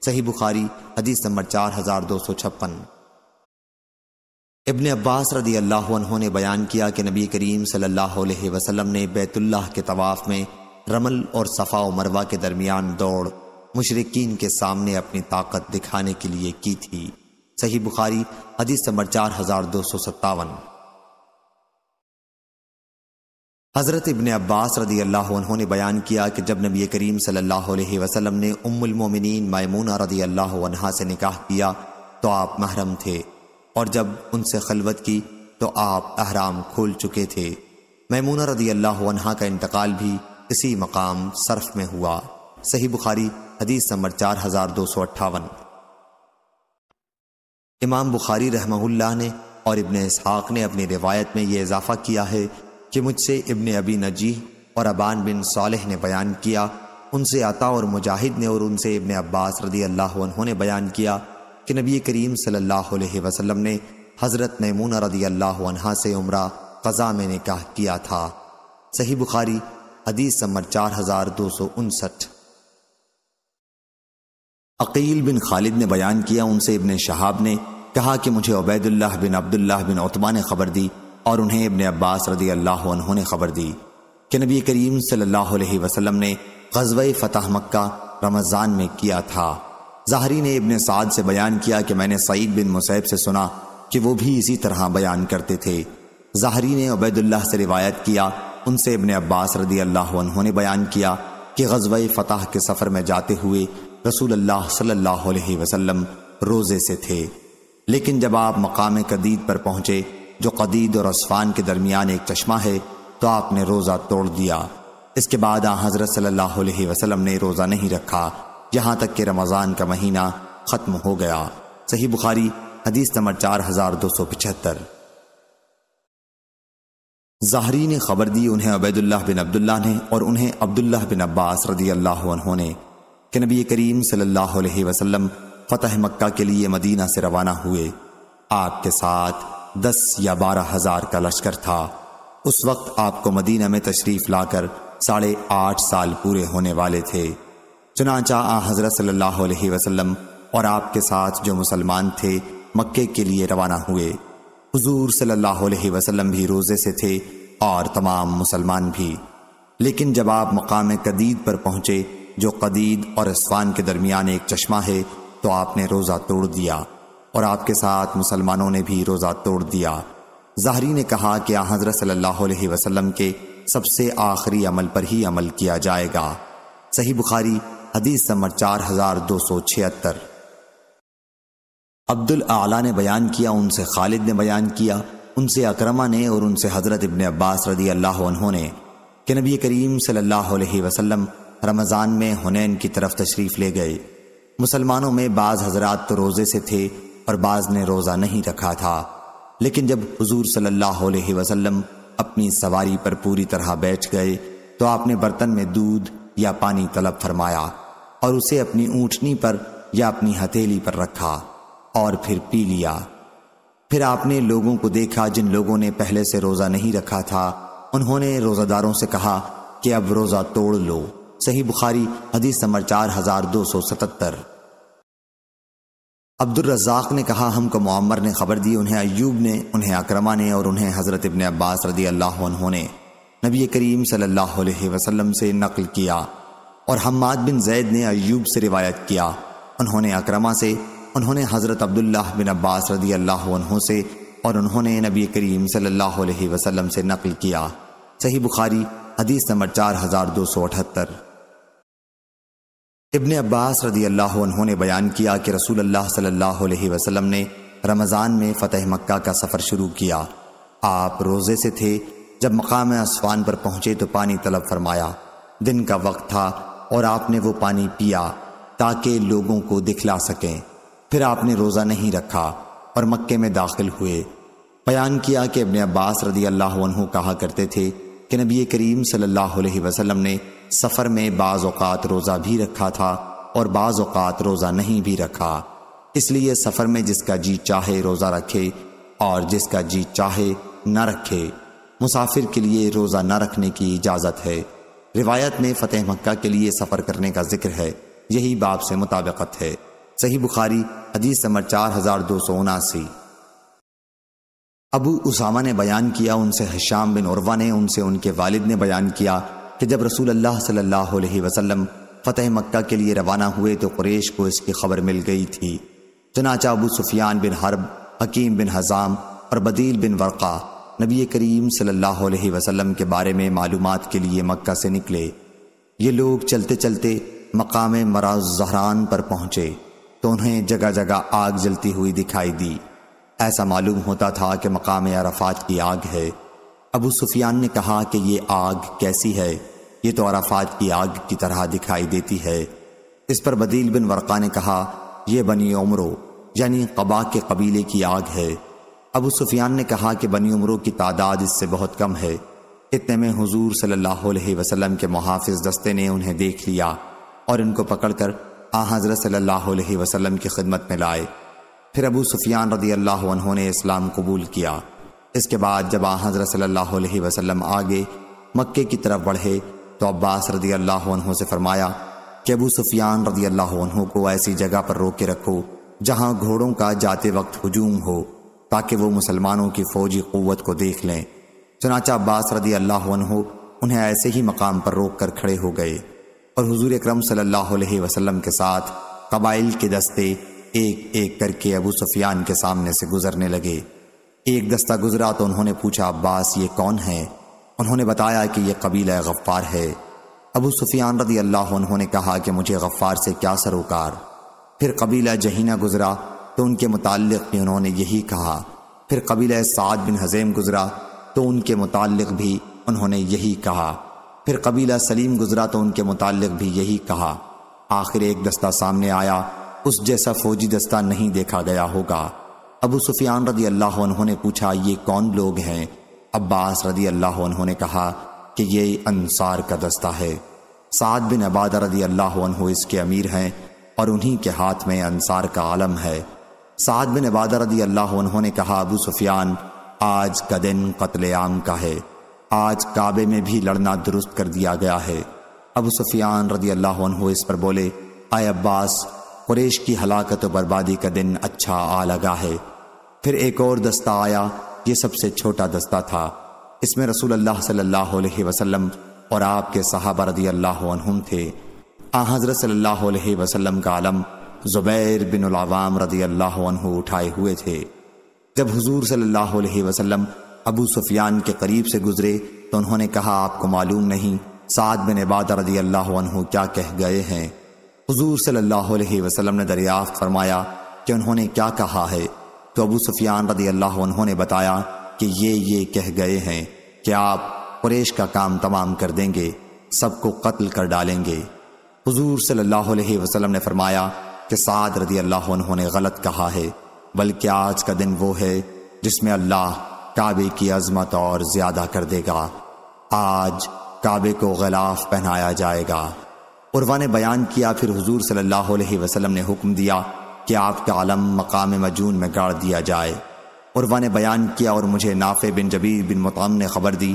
सही बुखारी हदीस नंबर चार हज़ार दो सौ छप्पन इबन अब्बास रदी अल्लाह ने बयान किया कि नबी करीम सल्लल्लाहु अलैहि वसल्लम ने बैतुल्लाह के तवाफ़ में रमल और सफ़ा और मरवा के दरमियान दौड़ मुशरकिन के सामने अपनी ताकत दिखाने के लिए की थी सही बुखारी हदीस नंबर चार हज़ार दो सौ सत्तावन हज़रत इबन अब्बास रदी अल्लाह ने बयान किया कि जब नबी करीम सल्लल्लाहु अलैहि वसल्लम ने उम्मुल मोमिनीन मायमूना रदी अल्लाह से निकाह किया तो आप महरम थे और जब उनसे खलवत की तो आप अहराम खोल चुके थे मैमूना रदी अल्लाह का इंतकाल भी इसी मकाम सर्फ में हुआ सही बुखारी हदीस नंबर चार हजार दो सौ अट्ठावन इमाम बुखारी रहमहुल्लाह ने और इबन इसहाक ने अपनी रिवायत में यह इजाफ़ा किया है कि मुझसे इबन अबी नजीह और अबान बिन सालेह ने बयान किया उनसे आता और मुजाहिद ने और उनसे इबन अब्बास रदी अल्लाह ने बयान किया कि नबी करीम सल्लल्लाहु अलैहि वसल्लम ने हज़रत मैमूना रदी अल्लाह से उम्र क़ज़ा में निकाह किया था सही बुखारी हदीस नंबर चार हज़ार दो सौ उनसठ अकील बिन खालिद ने बयान किया उनसे इबन शहाब ने कहा कि मुझे उबैदुल्लाह बिन अब्दुल्लाह बिन उतमा ने खबर दी और उन्हें इबन अब्बास रदी अल्लाह ने खबर दी कि नबी करीम सल्लल्लाहु अलैहि वसल्लम ने गजब फ़तह मक्का रमज़ान में किया था ज़ाहरी ने इबन साद से बयान किया कि मैंने सईद बिन मुसैब से सुना कि वो भी इसी तरह बयान करते थे ज़ाहरी ने उबैदुल्लाह से रिवायत किया उनसे इबन अब्बास रदी अल्लाह ने बयान किया कि गजब फ़तह के सफ़र में जाते हुए रसूल अल्लाह सल्लल्लाहु अलैहि वसल्लम रोज़े से थे लेकिन जब आप मकाम कदीद पर पहुंचे जो कदीद और असफान के दरमियान एक चश्मा है तो आपने रोज़ा तोड़ दिया इसके बाद आ हज़रत सल्लाम ने रोज़ा नहीं रखा यहां तक कि रमज़ान का महीना ख़त्म हो गया सही बुखारी हदीस नंबर चार हज़ार दो सौ पिछहत्तर जहरी ने खबर दी उन्हें अबैदुल्लाह बिन अब्दुल्ला ने और उन्हें अब्दुल्लाह बिन अब्बास रदी अल्लाह ने कि नबी करीम सल्लल्लाहु अलैहि वसल्लम फतेह मक्का के लिए मदीना से रवाना हुए आपके साथ दस या बारह हज़ार का लश्कर था उस वक्त आपको मदीना में तशरीफ़ लाकर साढ़े आठ साल पूरे होने वाले थे चुनाचा आ हज़रत सल्लल्लाहु वसल्लम और आपके साथ जो मुसलमान थे मक्के के लिए रवाना हुए हजूर सल्ला वसलम भी रोज़े से थे और तमाम मुसलमान भी लेकिन जब आप मकाम कदीद पर पहुँचे जो कदीद और इसफान के दरमियान एक चश्मा है तो आपने रोज़ा तोड़ दिया और आपके साथ मुसलमानों ने भी रोज़ा तोड़ दिया जहरी ने कहा कि आ हज़रत सल्लल्लाहु वसलम के सबसे आखिरी अमल पर ही अमल किया जाएगा सही बुखारी हदीस समर चार हजार दो सौ छिहत्तर अब्दुल आला ने बयान किया उनसे खालिद ने बयान किया उनसे अक्रमा ने और उनसे हज़रत इबन अब्बास रदी अल्लाह उन्होंने कि नबी करीम सल्लल्लाहु अलैहि वसल्लम रमज़ान में हुनैन की तरफ तशरीफ़ ले गए मुसलमानों में बाज़ हजरात तो रोज़े से थे और बाज़ ने रोज़ा नहीं रखा था लेकिन जब हजूर सल्लल्लाहु अपनी सवारी पर पूरी तरह बैठ गए तो आपने बर्तन में दूध या पानी तलब फरमाया और उसे अपनी ऊँटनी पर या अपनी हथेली पर रखा और फिर पी लिया फिर आपने लोगों को देखा जिन लोगों ने पहले से रोज़ा नहीं रखा था उन्होंने रोज़ादारों से कहा कि अब रोज़ा तोड़ लो सही बुखारी हदीस नंबर चार हजार दो सौ सतहत्तर अब्दुलरजाक ने कहा हमको मम्मर ने खबर दी उन्हें अयूब ने उन्हें अक्रमा ने और उन्हें हज़रत इबन अब्बास रदी अल्लाह ने नबी करीम सल्लल्लाहु अलैहि वसल्लम से नकल किया और हमाद बिन जैद ने अयूब से रिवायत किया उन्होंने अक्रमा से उन्होंने हज़रत अब्दुल्ला बिन अब्बास रदी अल्लाह से और उन्होंने नबी करीम सल्लल्लाहु अलैहि वसल्लम से नकल किया सही बुखारी हदीस नंबर चार हज़ार दो सौ अठहत्तर इबन अब्बास रदी अल्लाह ने बयान किया कि रसूल अल्लाह सल्लल्लाहु अलैहि वसल्लम ने रमज़ान में फतेह मक्का का सफ़र शुरू किया आप रोज़े से थे जब मकाम आसमान पर पहुँचे तो पानी तलब फरमाया दिन का वक्त था और आपने वो पानी पिया ताकि लोगों को दिखला सकें फिर आपने रोज़ा नहीं रखा और मक्के में दाखिल हुए बयान किया कि अपने अब्बास रदी अल्लाह कहा करते थे कि नबी करीम सल्लल्लाहु अलैहि वसल्लम ने सफ़र में बाज़ रोज़ा भी रखा था और बाज़ रोज़ा नहीं भी रखा इसलिए सफ़र में जिसका जी चाहे रोज़ा रखे और जिसका जी चाहे न रखे मुसाफिर के लिए रोज़ा न रखने की इजाज़त है रिवायत में फ़तेह मक्का के लिए सफ़र करने का जिक्र है यही बाप से मुताबकत है सही बुखारी हदीस नंबर चार हज़ार दो सौ उनासी अबू उसामा ने बयान किया उनसे हशाम बिन उर्वा ने उनसे उनके वालिद ने बयान किया कि जब रसूल अल्लाह सल्लल्लाहु अलैहि वसल्लम फ़तेह मक्का के लिए रवाना हुए तो कुरेश को इसकी खबर मिल गई थी चनाचा Abu Sufyan bin Harb Hakim bin Hizam और बदील बिन वर्का नबी करीम सल्लल्लाहु अलैहि वसल्लम के बारे में मालूम के लिए मक्का से निकले ये लोग चलते चलते मकाम मराज जहरान पर पहुंचे तो उन्हें जगह जगह आग जलती हुई दिखाई दी ऐसा मालूम होता था कि मकाम अराफात की आग है अबू सुफियान ने कहा कि ये आग कैसी है ये तो अराफात की आग की तरह दिखाई देती है इस पर बदील बिन वर्का ने कहा यह बनी उमरो यानी कबा के कबीले की आग है अबू सुफियान ने कहा कि बनी उमरों की तादाद इससे बहुत कम है इतने में हुजूर सल्लल्लाहु अलैहि वसल्लम के मुहाफ़ दस्ते ने उन्हें देख लिया और इनको पकड़कर आ हज़रत सल्लल्लाहु अलैहि वसल्लम की खिदमत में लाए फिर अबू सुफियान रदी अल्लाह ने इस्लाम कबूल किया इसके बाद जब आ हज़रत सल्लल्लाहु अलैहि वसल्लम आगे मक्के की तरफ बढ़े तो अब्बास रदी अल्लाह से फरमाया कि अबू सुफियान रदी अल्लाह को ऐसी जगह पर रोके रखो जहाँ घोड़ों का जाते वक्त हजूम हो ताकि वो मुसलमानों की फौजी क़वत को देख लें चनाचा अब्बास रदी अल्लाह उन्हें ऐसे ही मकाम पर रोक कर खड़े हो गए और हजूर अक्रम सल्लल्लाहु के साथ कबाइल के दस्ते एक एक करके अबू सफियान के सामने से गुजरने लगे एक दस्ता गुजरा तो उन्होंने पूछा अब्बास ये कौन है उन्होंने बताया कि यह कबीला गफ्फार है अबू सुफियान रदी अल्लाह उन्होंने कहा कि मुझे गफ्फार से क्या सरोकार फिर कबीला जहीना गुजरा तो उनके मुतालिक भी उन्होंने यही कहा फिर कबीला साद बिन हज़ैम गुज़रा तो उनके मुतालिक भी उन्होंने यही कहा फिर कबीला सलीम गुज़रा तो उनके मुतालिक भी यही कहा आखिर एक दस्ता सामने आया उस जैसा फौजी दस्ता नहीं देखा गया होगा अबू सुफियान रदी अल्लाह ने पूछा ये कौन लोग हैं अब्बास रदी अल्लाह उन्होंने कहा कि ये अनसार का दस्ता है साद बिन अबादा रदी अल्लाह इसके अमीर हैं और उन्हीं के हाथ में अनसार का आलम है साद बिन इबादा रदी अल्लाह उन्होंने कहा अबू सुफियान आज का दिन कतलेआम का है आज काबे में भी लड़ना दुरुस्त कर दिया गया है अबू सुफियान रदी अल्लाह इस पर बोले आए अब्बास कुरेश की हलाकत और बर्बादी का दिन अच्छा आ लगा है फिर एक और दस्ता आया ये सबसे छोटा दस्ता था इसमें रसूल अल्लाह सल्लल्लाहु अलैहि वसल्लम और आपके साहबा रदी अल्लाह थे आ हज़रत सल्लल्लाहु अलैहि वसल्लम का आलम जुबैर बिन अवाम रदी अल्लाह उठाए हुए थे जब हुजूर सल्लल्लाहु अलैहि वसल्लम अबू सुफियान के करीब से गुजरे तो उन्होंने कहा आपको मालूम नहीं साद बिन इबाद रदी अल्लाह क्या कह गए हैं हुजूर सल्लल्लाहु अलैहि वसल्लम ने दरियाफ फरमाया कि उन्होंने क्या कहा है तो अबू सुफियान रदी अल्लाह ने बताया कि ये ये कह गए हैं कि आप कुरेश का काम तमाम कर देंगे सबको कत्ल कर डालेंगे हुजूर सल्लल्लाहु अलैहि वसल्लम ने फरमाया कि साद रदी अल्लाह उन्होंने गलत कहा है बल्कि आज का दिन वो है जिसमें अल्लाह काबे की अजमत और ज़्यादा कर देगा आज काबे को गलाफ पहनाया जाएगा उर्वा ने बयान किया फिर हजूर सल्लल्लाहु वसलम ने हुक्म दिया कि आपका आलम मकाम मजून में गाड़ दिया जाए उर्वा ने बयान किया और मुझे नाफे बिन जबीर बिन मुताम ने खबर दी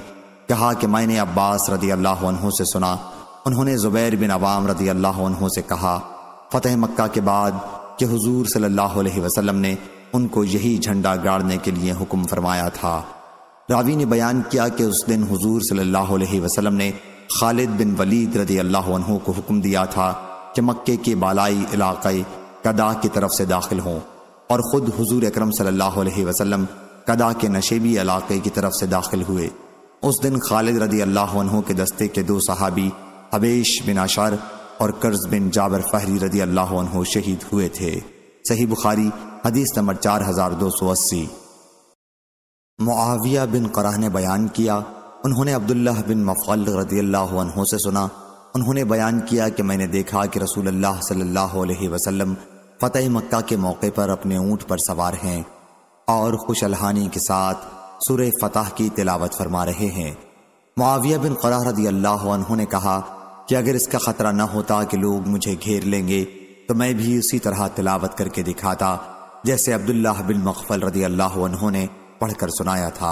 कहा कि मैंने अब्बास रदी अल्लाह से सुना उन्होंने ज़ुबैर बिन अवाम रदी अल्लाह से कहा फतेह मक्का के बाद के हुजूर सल्लल्लाहु अलैहि वसल्लम ने उनको यही झंडा गाड़ने के लिए हुक्म फरमाया था रावी ने बयान किया कि उस दिन हुजूर सल्लल्लाहु अलैहि वसल्लम ने खालिद बिन वलीद रदी अल्लाह को हुक्म दिया था कि मक्के के बालाई इलाके कदा की तरफ से दाखिल हों और ख़ुद हुजूर अकरम सल्लल्लाहु अलैहि वसल्लम कदा के नशेबी इलाके की तरफ से दाखिल हुए उस दिन खालिद रदी अल्लाह के दस्ते के दो सहाबी हबेश बिन अशर और कर्ज बिन जाबर फहरी रदी अल्लाह शहीद हुए थे सही बुखारी हदीस नंबर चार हजार दो सौ अस्सी मुआविया बिन कराह ने बयान किया उन्होंने अब्दुल्लाह बिन मफ़ल रदी अल्लाह से सुना उन्होंने बयान किया कि मैंने देखा कि रसूल अल्लाह सल्लल्लाहु अलैहि वसल्लम फ़तेह मक्का के मौके पर अपने ऊँट पर सवार हैं और खुशलहानी के साथ सुर फतह की तिलावत फरमा रहे हैं मुआविया बिन कराह रदी अल्लाह ने कहा कि अगर इसका ख़तरा न होता कि लोग मुझे घेर लेंगे तो मैं भी उसी तरह तिलावत करके दिखाता जैसे अब्दुल्लाह बिन मखफल रदी अल्लाह ने पढ़कर सुनाया था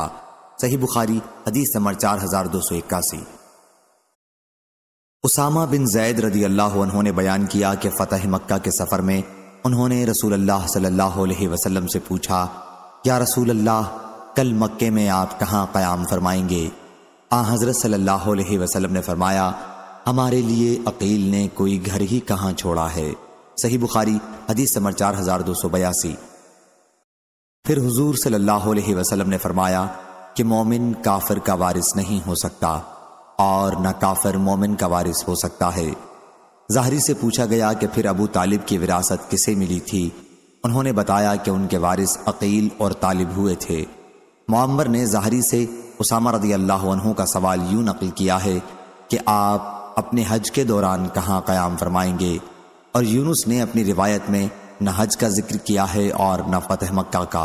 सही बुखारी हदीस नंबर चार हजार दो सौ इक्यासी उसामा बिन जैद रदी अल्लाह ने बयान किया कि फतेह मक्का के सफ़र में उन्होंने रसूल अल्लाह सल्लल्लाहु अलैहि वसल्लम से पूछा या रसूल अल्लाह कल मक्के में आप कहाँ क्याम फरमाएंगे आ हज़रत सल्लल्लाहु अलैहि वसल्लम ने फरमाया हमारे लिए अकील ने कोई घर ही कहाँ छोड़ा है सही बुखारी हदीस समर चार हजार दो सौ बयासी फिर हुजूर सल्लल्लाहु अलैहि वसल्लम ने फरमाया कि मोमिन काफिर का वारिस नहीं हो सकता और न काफिर मोमिन का वारिस हो सकता है जाहरी से पूछा गया कि फिर अबू तालिब की विरासत किसे मिली थी उन्होंने बताया कि उनके वारिस अकील और तालिब हुए थे मामर ने जाहरी से उसामा रदी अल्लाह का सवाल यूं नकल किया है कि आप अपने हज के दौरान कहाँ क़याम फरमाएंगे और यूनुस ने अपनी रिवायत में न हज का जिक्र किया है और न फतेह मक्का का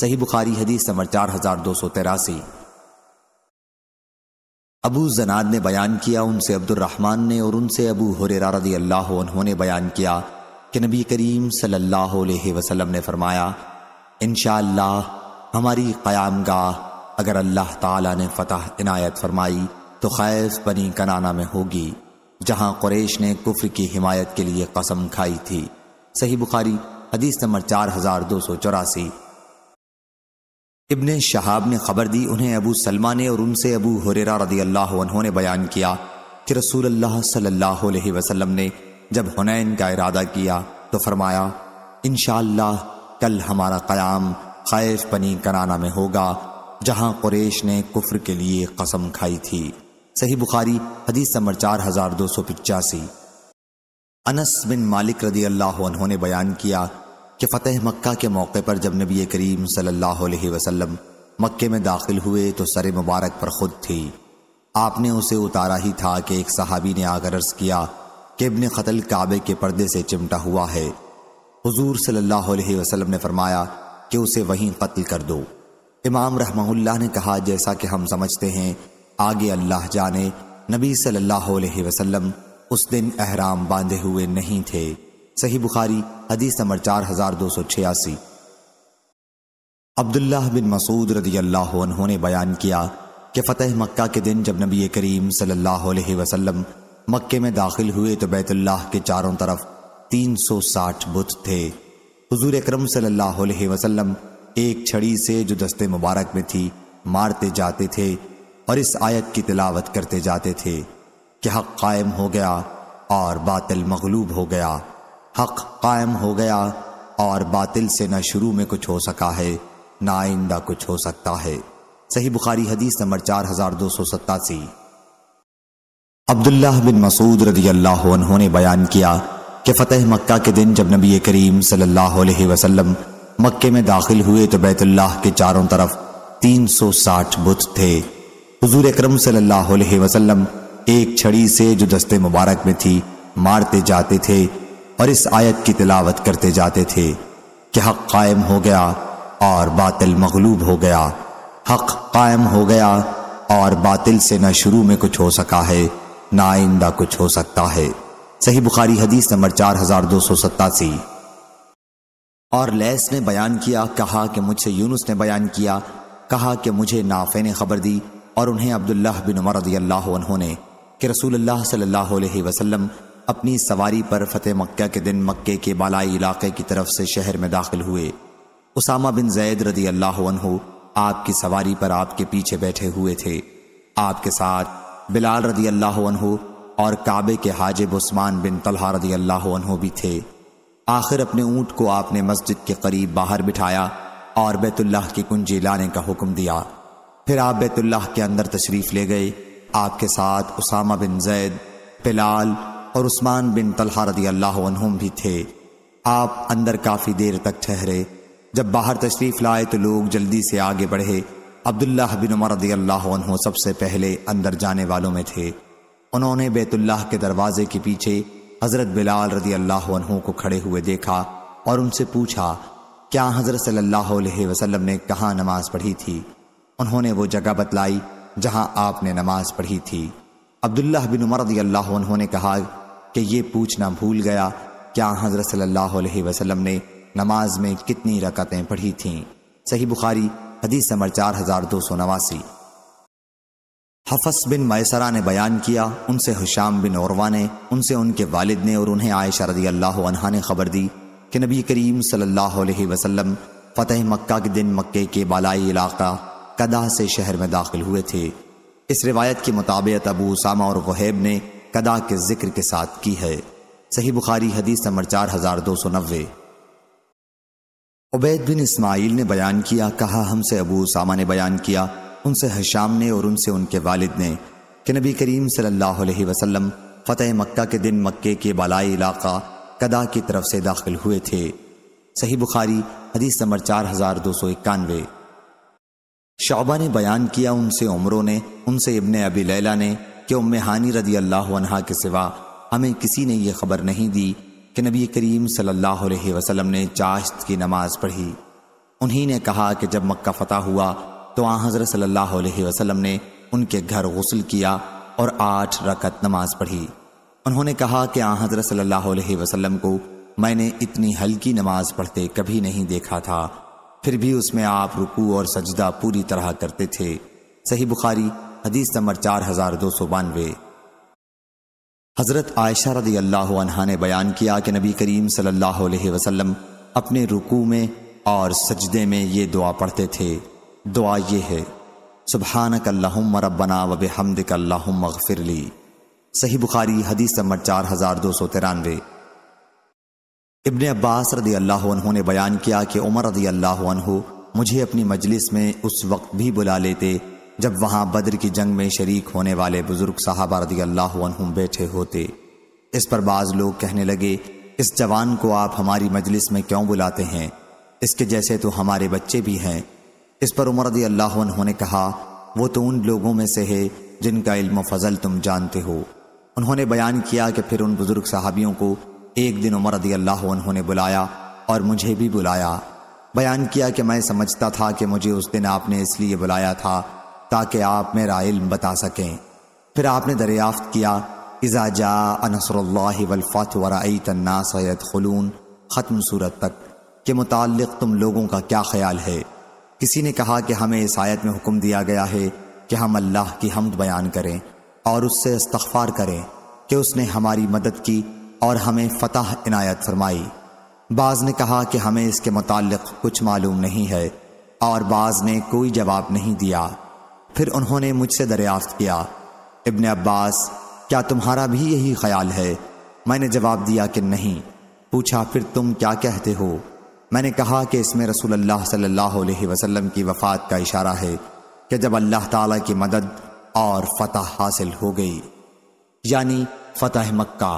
सही बुखारी हदीस नंबर चार हजार दो सौ तेरासी अबू जनाद ने बयान किया उनसे अब्दुलरहमान ने और उनसे अबू हुरेरा रदी अल्लाह उन्होंने बयान किया कि नबी करीम सल्लल्लाहु वसलम ने फरमाया इन हमारी क्याम गाह अगर अल्लाह ताला ने फतह इनायत फरमाई तो खैस बनी कनाना में होगी जहां कुरेश ने कुफर की हिमायत के लिए कसम खाई थी सही बुखारी हदीस नंबर चार हजार दो सौ चौरासी इबन शहाब ने खबर दी उन्हें अबू सलमा ने और उनसे अबू हुरेरा रदी अल्लाह ने बयान किया कि रसूल अल्लाह सल्लल्लाहु अलैहि वसल्लम ने जब हुनैन का इरादा किया तो फरमाया इनशाला कल हमारा क्याम खैफ पनी कराना में होगा जहां कुरेश ने कुफर के लिए कसम खाई थी सही बुखारी हदीस नंबर चार हजार दो सौ पिचासी अनस बिन मालिक रदी अल्लाह उन्होंने बयान किया कि फ़तेह मक्का के मौके पर जब नबी करीम सल्लल्लाहु अलैहि वसल्लम मक्के में दाखिल हुए तो सरे मुबारक पर खुद थी आपने उसे उतारा ही था कि एक सहाबी ने आकर अर्ज किया कि इबन कतल काबे के पर्दे से चिमटा हुआ है हुजूर सल्लल्लाहु अलैहि वसल्लम ने फरमाया कि उसे वहीं कत्ल कर दो इमाम रहमहुल्लाह ने कहा जैसा कि हम समझते हैं आगे अल्लाह जाने नबी सल्लल्लाहु अलैहि वसल्लम उस दिन अहराम बांधे हुए नहीं थे सही बुखारी हदीस नंबर चार हजार दो सौ छियासी अब्दुल्लाह बिन मसूद रदी अल्लाह ने बयान किया कि फ़तेह मक्का के दिन जब नबी करीम सल्लल्लाहु अलैहि वसल्लम मक्के में दाखिल हुए तो बैतुल्लाह के चारों तरफ 360 बुत थे हुजूर अकरम सल्लल्लाहु अलैहि वसल्लम एक छड़ी से जो दस्ते मुबारक में थी मारते जाते थे और इस आयत की तिलावत करते जाते थे कि हक कायम हो गया और बातिल मगलूब हो गया हक कायम हो गया और बातिल से ना शुरू में कुछ हो सका है ना आइंदा कुछ हो सकता है सही बुखारी हदीस नंबर चार हजार दो सौ सत्तासी अब्दुल्ला बिन मसूद रदी अल्लाह ने बयान किया कि फतेह मक्का के दिन जब नबी करीम सल्लल्लाहु अलैहि वसल्लम मक्के में दाखिल हुए तो बैतुल्लाह के चारों तरफ 360 बुत थे हजूर अक्रम सल्लाम एक छड़ी से जो दस्ते मुबारक में थी मारते जाते थे और इस आयत की तिलावत करते जाते थे कि हक कायम हो गया और बातिल मगलूब हो गया हक कायम हो गया और बातिल से ना शुरू में कुछ हो सका है ना आइंदा कुछ हो सकता है सही बुखारी हदीस नंबर चार हजार दो सौ सत्तासी और लैस ने बयान किया कहा कि मुझसे यूनुस ने बयान किया कहा कि मुझे नाफे ने खबर दी और उन्हें अब्दुल्लाह बिन उमर रजी अल्लाह ने कि रसूल सल्लल्लाहु अलैहि वसल्लम अपनी सवारी पर फतेह मक्का के दिन मक्के के बालाई इलाके की तरफ से शहर में दाखिल हुए उसामा बिन जैद रदी अल्लाह आपकी सवारी पर आपके पीछे बैठे हुए थे आपके साथ बिलाल रदी अल्लाह और काबे के हाजिब उस्मान बिन तलहा रदी अल्लाह भी थे आखिर अपने ऊँट को आपने मस्जिद के करीब बाहर बिठाया और बैतुल्लाह की कुंजी लाने का हुक्म दिया फिर आप बेतुल्लाह के अंदर तशरीफ ले गए आपके साथ उसामा बिन जैद पिलाल और उस्मान बिन तलहा रदी अल्लाह भी थे आप अंदर काफ़ी देर तक ठहरे जब बाहर तशरीफ लाए तो लोग जल्दी से आगे बढ़े अब्दुल्ला बिन उमर रदी अल्लाह सबसे पहले अंदर जाने वालों में थे उन्होंने बेतुल्लाह के दरवाजे के पीछे हज़रत बिलाल रदी अल्लाह को खड़े हुए देखा और उनसे पूछा क्या हज़रत सल्लल्लाहु अलैहि वसल्लम ने कहा नमाज़ पढ़ी थी उन्होंने वो जगह बतलाई जहां आपने नमाज पढ़ी थी अब्दुल्ला बिन उमर अल्लाह उन्होंने कहा कि ये पूछना भूल गया क्या हजरत सल्लल्लाहु अलैहि वसल्लम ने नमाज में कितनी रकतें पढ़ी थीं सही बुखारी हदीस नंबर चार हजार दो सौ नवासी हफस बिन मैसरा ने बयान किया उनसे हुशाम बिन औरवा ने उनसे उनके वालिद ने और उन्हें आयशा रदी अल्लाह अनहा ने खबर दी कि नबी करीम सल्लल्लाहु अलैहि वसल्लम फतेह मक्का के दिन मक्के के बालाई इलाका कदा से शहर में दाखिल हुए थे इस रिवायत की मुताबियत अबू उसामा और वहेब ने कदा के जिक्र के साथ की है सही बुखारी हदीस नंबर चार हजार दो सौ नब्बे उबैद बिन इस्माइल ने बयान किया कहा हमसे अबू उसामा ने बयान किया उनसे हशाम ने और उनसे उनके वालिद ने कि नबी करीम सल्लल्लाहु अलैहि वसल्लम फतेह मक्का के दिन मक्के के बालाई इलाका कदा की तरफ से दाखिल हुए थे सही बुखारी हदीस नंबर चार हजार दो सौ इक्यानवे शौबा ने बयान किया उनसे उमरों ने उनसे इबन अबी लैला ने कि उम रदी अल्लाह अनहा के सिवा हमें किसी ने यह खबर नहीं दी कि नबी करीम सल्लल्लाहु अलैहि वसल्लम ने चाश्त की नमाज पढ़ी उन्हीं ने कहा कि जब मक्का फतह हुआ तो आ हज़रत सल्लल्लाहु अलैहि वसल्लम ने उनके घर गसल किया और आठ रकत नमाज पढ़ी उन्होंने कहा कि आ हज़रत सल्लल्लाहु को मैंने इतनी हल्की नमाज पढ़ते कभी नहीं देखा था फिर भी उसमें आप रुकू और सजदा पूरी तरह करते थे सही बुखारी हदीस नंबर चार हजार दो सौ बानवे हज़रत आयशा रदी अल्लाह ने बयान किया कि नबी करीम सल्लल्लाहु अलैहि वसल्लम अपने रुकू में और सजदे में ये दुआ पढ़ते थे दुआ ये है सुबहानक अल्लाम रबना वब हमद कल्लाम सही बुखारी हदीस नंबर चार हज़ार दो सौ तिरानवे इबन अब्बास रदी अल्लाह ने बयान किया कि उमर रदी अल्लाह मुझे अपनी मजलिस में उस वक्त भी बुला लेते जब वहाँ बद्र की जंग में शरीक होने वाले बुजुर्ग साहबा रदी अल्लाह बैठे होते इस पर बाज लोग कहने लगे इस जवान को आप हमारी मजलिस में क्यों बुलाते हैं इसके जैसे तो हमारे बच्चे भी हैं इस पर उमर रदी अल्लाह ने कहा वो तो उन लोगों में से है जिनका इल्म फजल तुम जानते हो उन्होंने बयान किया कि फिर उन बुजुर्ग साहबियों को एक दिन उमर रदी अल्लाह उन्होंने बुलाया और मुझे भी बुलाया बयान किया कि मैं समझता था कि मुझे उस दिन आपने इसलिए बुलाया था ताकि आप मेरा इल्म बता सकें फिर आपने दरियाफ्त किया इज़ा जा अनसरल्लाह तन्ना सैद खलून ख़त्म सूरत तक के मुतक़ तुम लोगों का क्या ख्याल है किसी ने कहा कि हमें इस आयत में हुक्म दिया गया है कि हम अल्लाह की हमद बयान करें और उससे इस्तफ़ार करें कि उसने हमारी मदद की और हमें फतह इनायत फरमाई बाज ने कहा कि हमें इसके मुतालिक कुछ मालूम नहीं है और बाज ने कोई जवाब नहीं दिया फिर उन्होंने मुझसे दरियाफ्त किया इबन अब्बास क्या तुम्हारा भी यही ख्याल है मैंने जवाब दिया कि नहीं पूछा फिर तुम क्या कहते हो मैंने कहा कि इसमें रसूल अल्लाह सल्लल्लाहु अलैहि वसल्लम की वफ़ात का इशारा है कि जब अल्लाह ताला की मदद और फतह हासिल हो गई यानी फतह मक्का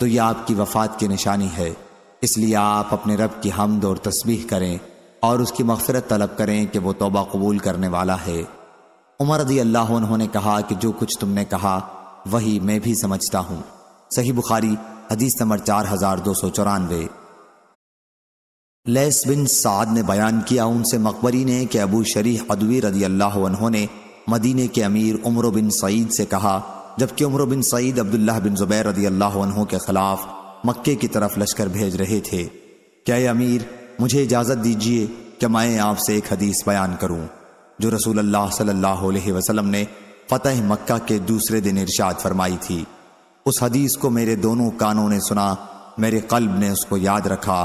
तो यह आपकी वफात की निशानी है इसलिए आप अपने रब की हमद और तस्बीह करें और उसकी मफ़रत तलब करें कि वो तोबा कबूल करने वाला है उमर रदी अल्लाह उन्होंने कहा कि जो कुछ तुमने कहा वही मैं भी समझता हूँ सही बुखारी हदीस नंबर चार हजार दो सौ चौरानवे लेस बिन साद ने बयान किया उनसे मकबरी ने कि अबू शरीह अदवी रदी अल्लाह उन्होंने मदीने के अमीर उमर बिन सईद से कहा जबकि उम्र बिन सईद अब्दुल्ला बिन जुबैर रदी अल्लाह के ख़िलाफ़ मक्के की तरफ लश्कर भेज रहे थे क्या अमीर मुझे इजाज़त दीजिए कि मैं आपसे एक हदीस बयान करूं जो रसूल अल्लाह सल्लल्लाहु अलैहि वसल्लम ने फ़तह मक्का के दूसरे दिन इरशाद फरमाई थी उस हदीस को मेरे दोनों कानों ने सुना मेरे कल्ब ने उसको याद रखा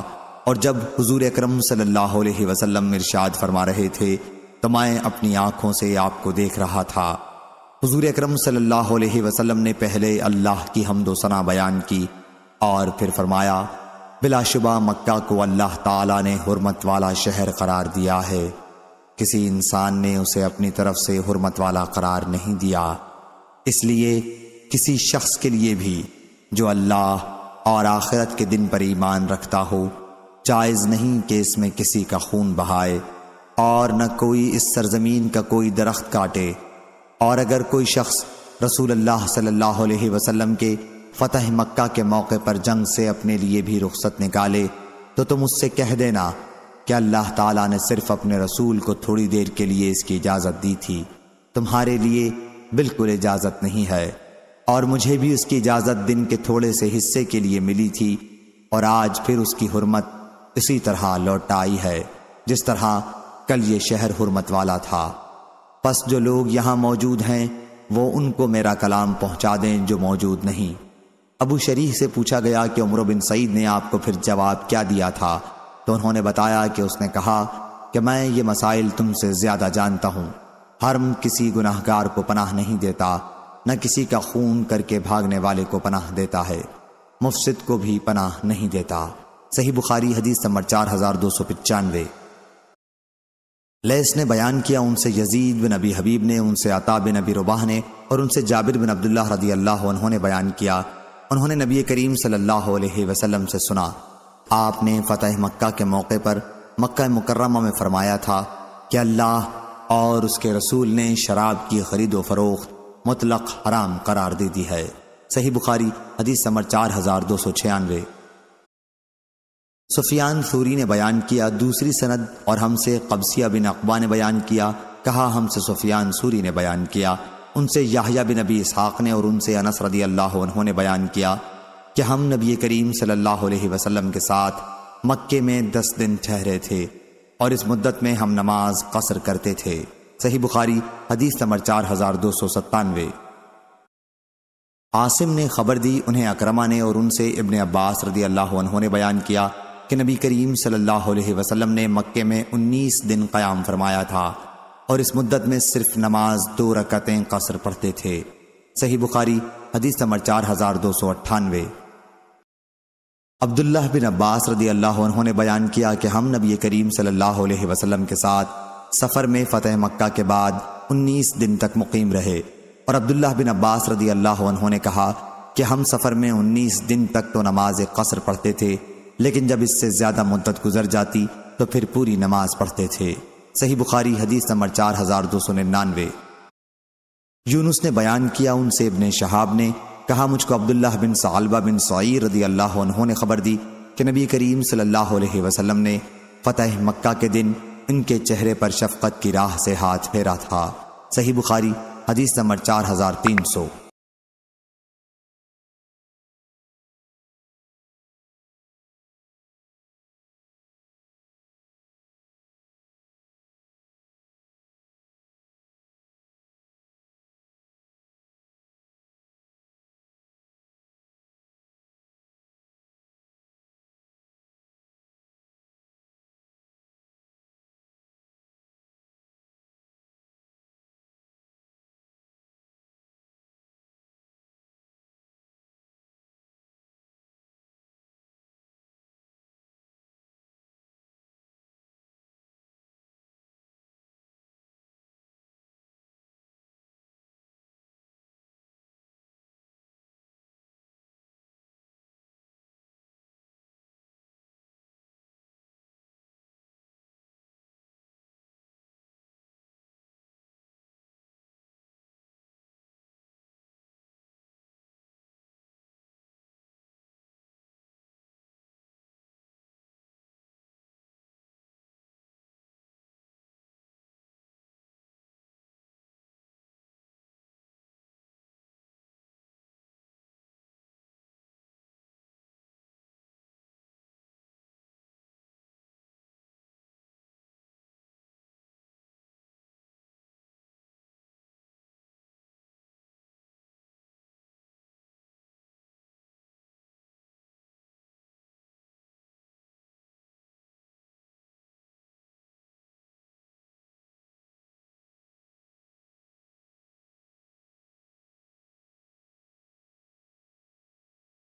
और जब हुजूर अकरम सल्लल्लाहु अलैहि वसल्लम इरशाद फरमा रहे थे तो मैं अपनी आंखों से आपको देख रहा था हजूर अक्रम सल्लाम ने पहले अल्लाह की हमदो सना बयान की और फिर फरमाया बिलाशुबा मक्का को अल्लाह ताला ने हरमत वाला शहर करार दिया है किसी इंसान ने उसे अपनी तरफ से हरमत वाला करार नहीं दिया इसलिए किसी शख्स के लिए भी जो अल्लाह और आखिरत के दिन पर ईमान रखता हो जायज़ नहीं कि इसमें किसी का खून बहाए और न कोई इस सरजमीन का कोई दरख्त काटे और अगर कोई शख्स रसूल अल्लाह सल्लल्लाहु अलैहि वसल्लम के फतह मक्का के मौके पर जंग से अपने लिए भी रुख्सत निकाले तो तुम उससे कह देना कि अल्लाह ताला ने सिर्फ अपने रसूल को थोड़ी देर के लिए इसकी इजाज़त दी थी तुम्हारे लिए बिल्कुल इजाज़त नहीं है और मुझे भी उसकी इजाज़त दिन के थोड़े से हिस्से के लिए मिली थी और आज फिर उसकी हुरमत इसी तरह लौट आई है जिस तरह कल ये शहर हुरमत वाला था पस जो लोग यहाँ मौजूद हैं वो उनको मेरा कलाम पहुँचा दें जो मौजूद नहीं अबू शरीह से पूछा गया कि उम्र बिन सईद ने आपको फिर जवाब क्या दिया था तो उन्होंने बताया कि उसने कहा कि मैं ये मसाइल तुमसे ज़्यादा जानता हूँ हर्म किसी गुनाहगार को पनाह नहीं देता न किसी का खून करके भागने वाले को पनाह देता है मुफसद को भी पनाह नहीं देता सही बुखारी हदीस नंबर चार हजार दो सौ पचानवे लेस ने बयान किया उनसे यजीद बिन अबी हबीब ने उनसे अता बिन अबी रुबाह ने और उनसे जाबिर बिन अब्दुल्ला रदी अल्लाह उन्होंने बयान किया उन्होंने नबी करीम सल्लल्लाहु अलैहि वसल्लम से सुना आपने फ़तेह मक्का के मौके पर मक्का मुकर्रमा में फरमाया था कि अल्लाह और उसके रसूल ने शराब की खरीदो फरोख्त मुतलक हराम करार दे दी है सही बुखारी हदीस समर चार हजार दो सौ छियानवे सुफियान सूरी ने बयान किया दूसरी सनद और हमसे कब्सिया बिन अकबा ने बयान किया कहा हमसे सुफियान सूरी ने बयान किया उनसे याहिया बिन नबी इसहाक ने और उनसे अनस रदी अल्लाह ने बयान किया कि हम नबी करीम सल्लल्लाहु अलैहि वसल्लम के साथ मक्के में दस दिन ठहरे थे और इस मुद्दत में हम नमाज कसर करते थे सही बुखारी हदीस नंबर चार हजार दो सौ सत्तानवे आसिम ने खबर दी उन्हें अक्रमा ने और उनसे इबन अब्बास रदी अल्लाह ने बयान किया कि नबी करीम सल्लल्लाहु अलैहि वसल्लम ने मक्के में 19 दिन क़याम फरमाया था और इस मुद्दत में सिर्फ नमाज दो रकतें कसर पढ़ते थे सही बुखारी हदीस नंबर चार हजार दो सौ अट्ठानवे अब्दुल्ला बिन अब्बास रदी अल्लाह उन्होंने बयान किया कि हम नबी करीम सल्लल्लाहु अलैहि वसल्लम के साथ सफ़र में फ़तेह मक्का के बाद 19 दिन तक मुकीम रहे और अब्दुल्ला बिन अब्बास रदी अल्लाह उन्होंने कहा कि हम सफ़र में 19 दिन तक तो नमाज कसर पढ़ते थे लेकिन जब इससे ज्यादा मुद्दत गुजर जाती तो फिर पूरी नमाज पढ़ते थे सही बुखारी हदीस नंबर चार हजार दो सौ निन्यानवे यूनुस ने बयान किया उनसे इबन शहाब ने कहा मुझको अब्दुल्ला बिन सालबा बिन सईर रदी अल्लाह उन्होंने खबर दी कि नबी करीम सल्लल्लाहु अलैहि वसल्लम ने फतेह मक्का के दिन इनके चेहरे पर शफकत की राह से हाथ फेरा था सही बुखारी हदीस नंबर चार हजार तीन सौ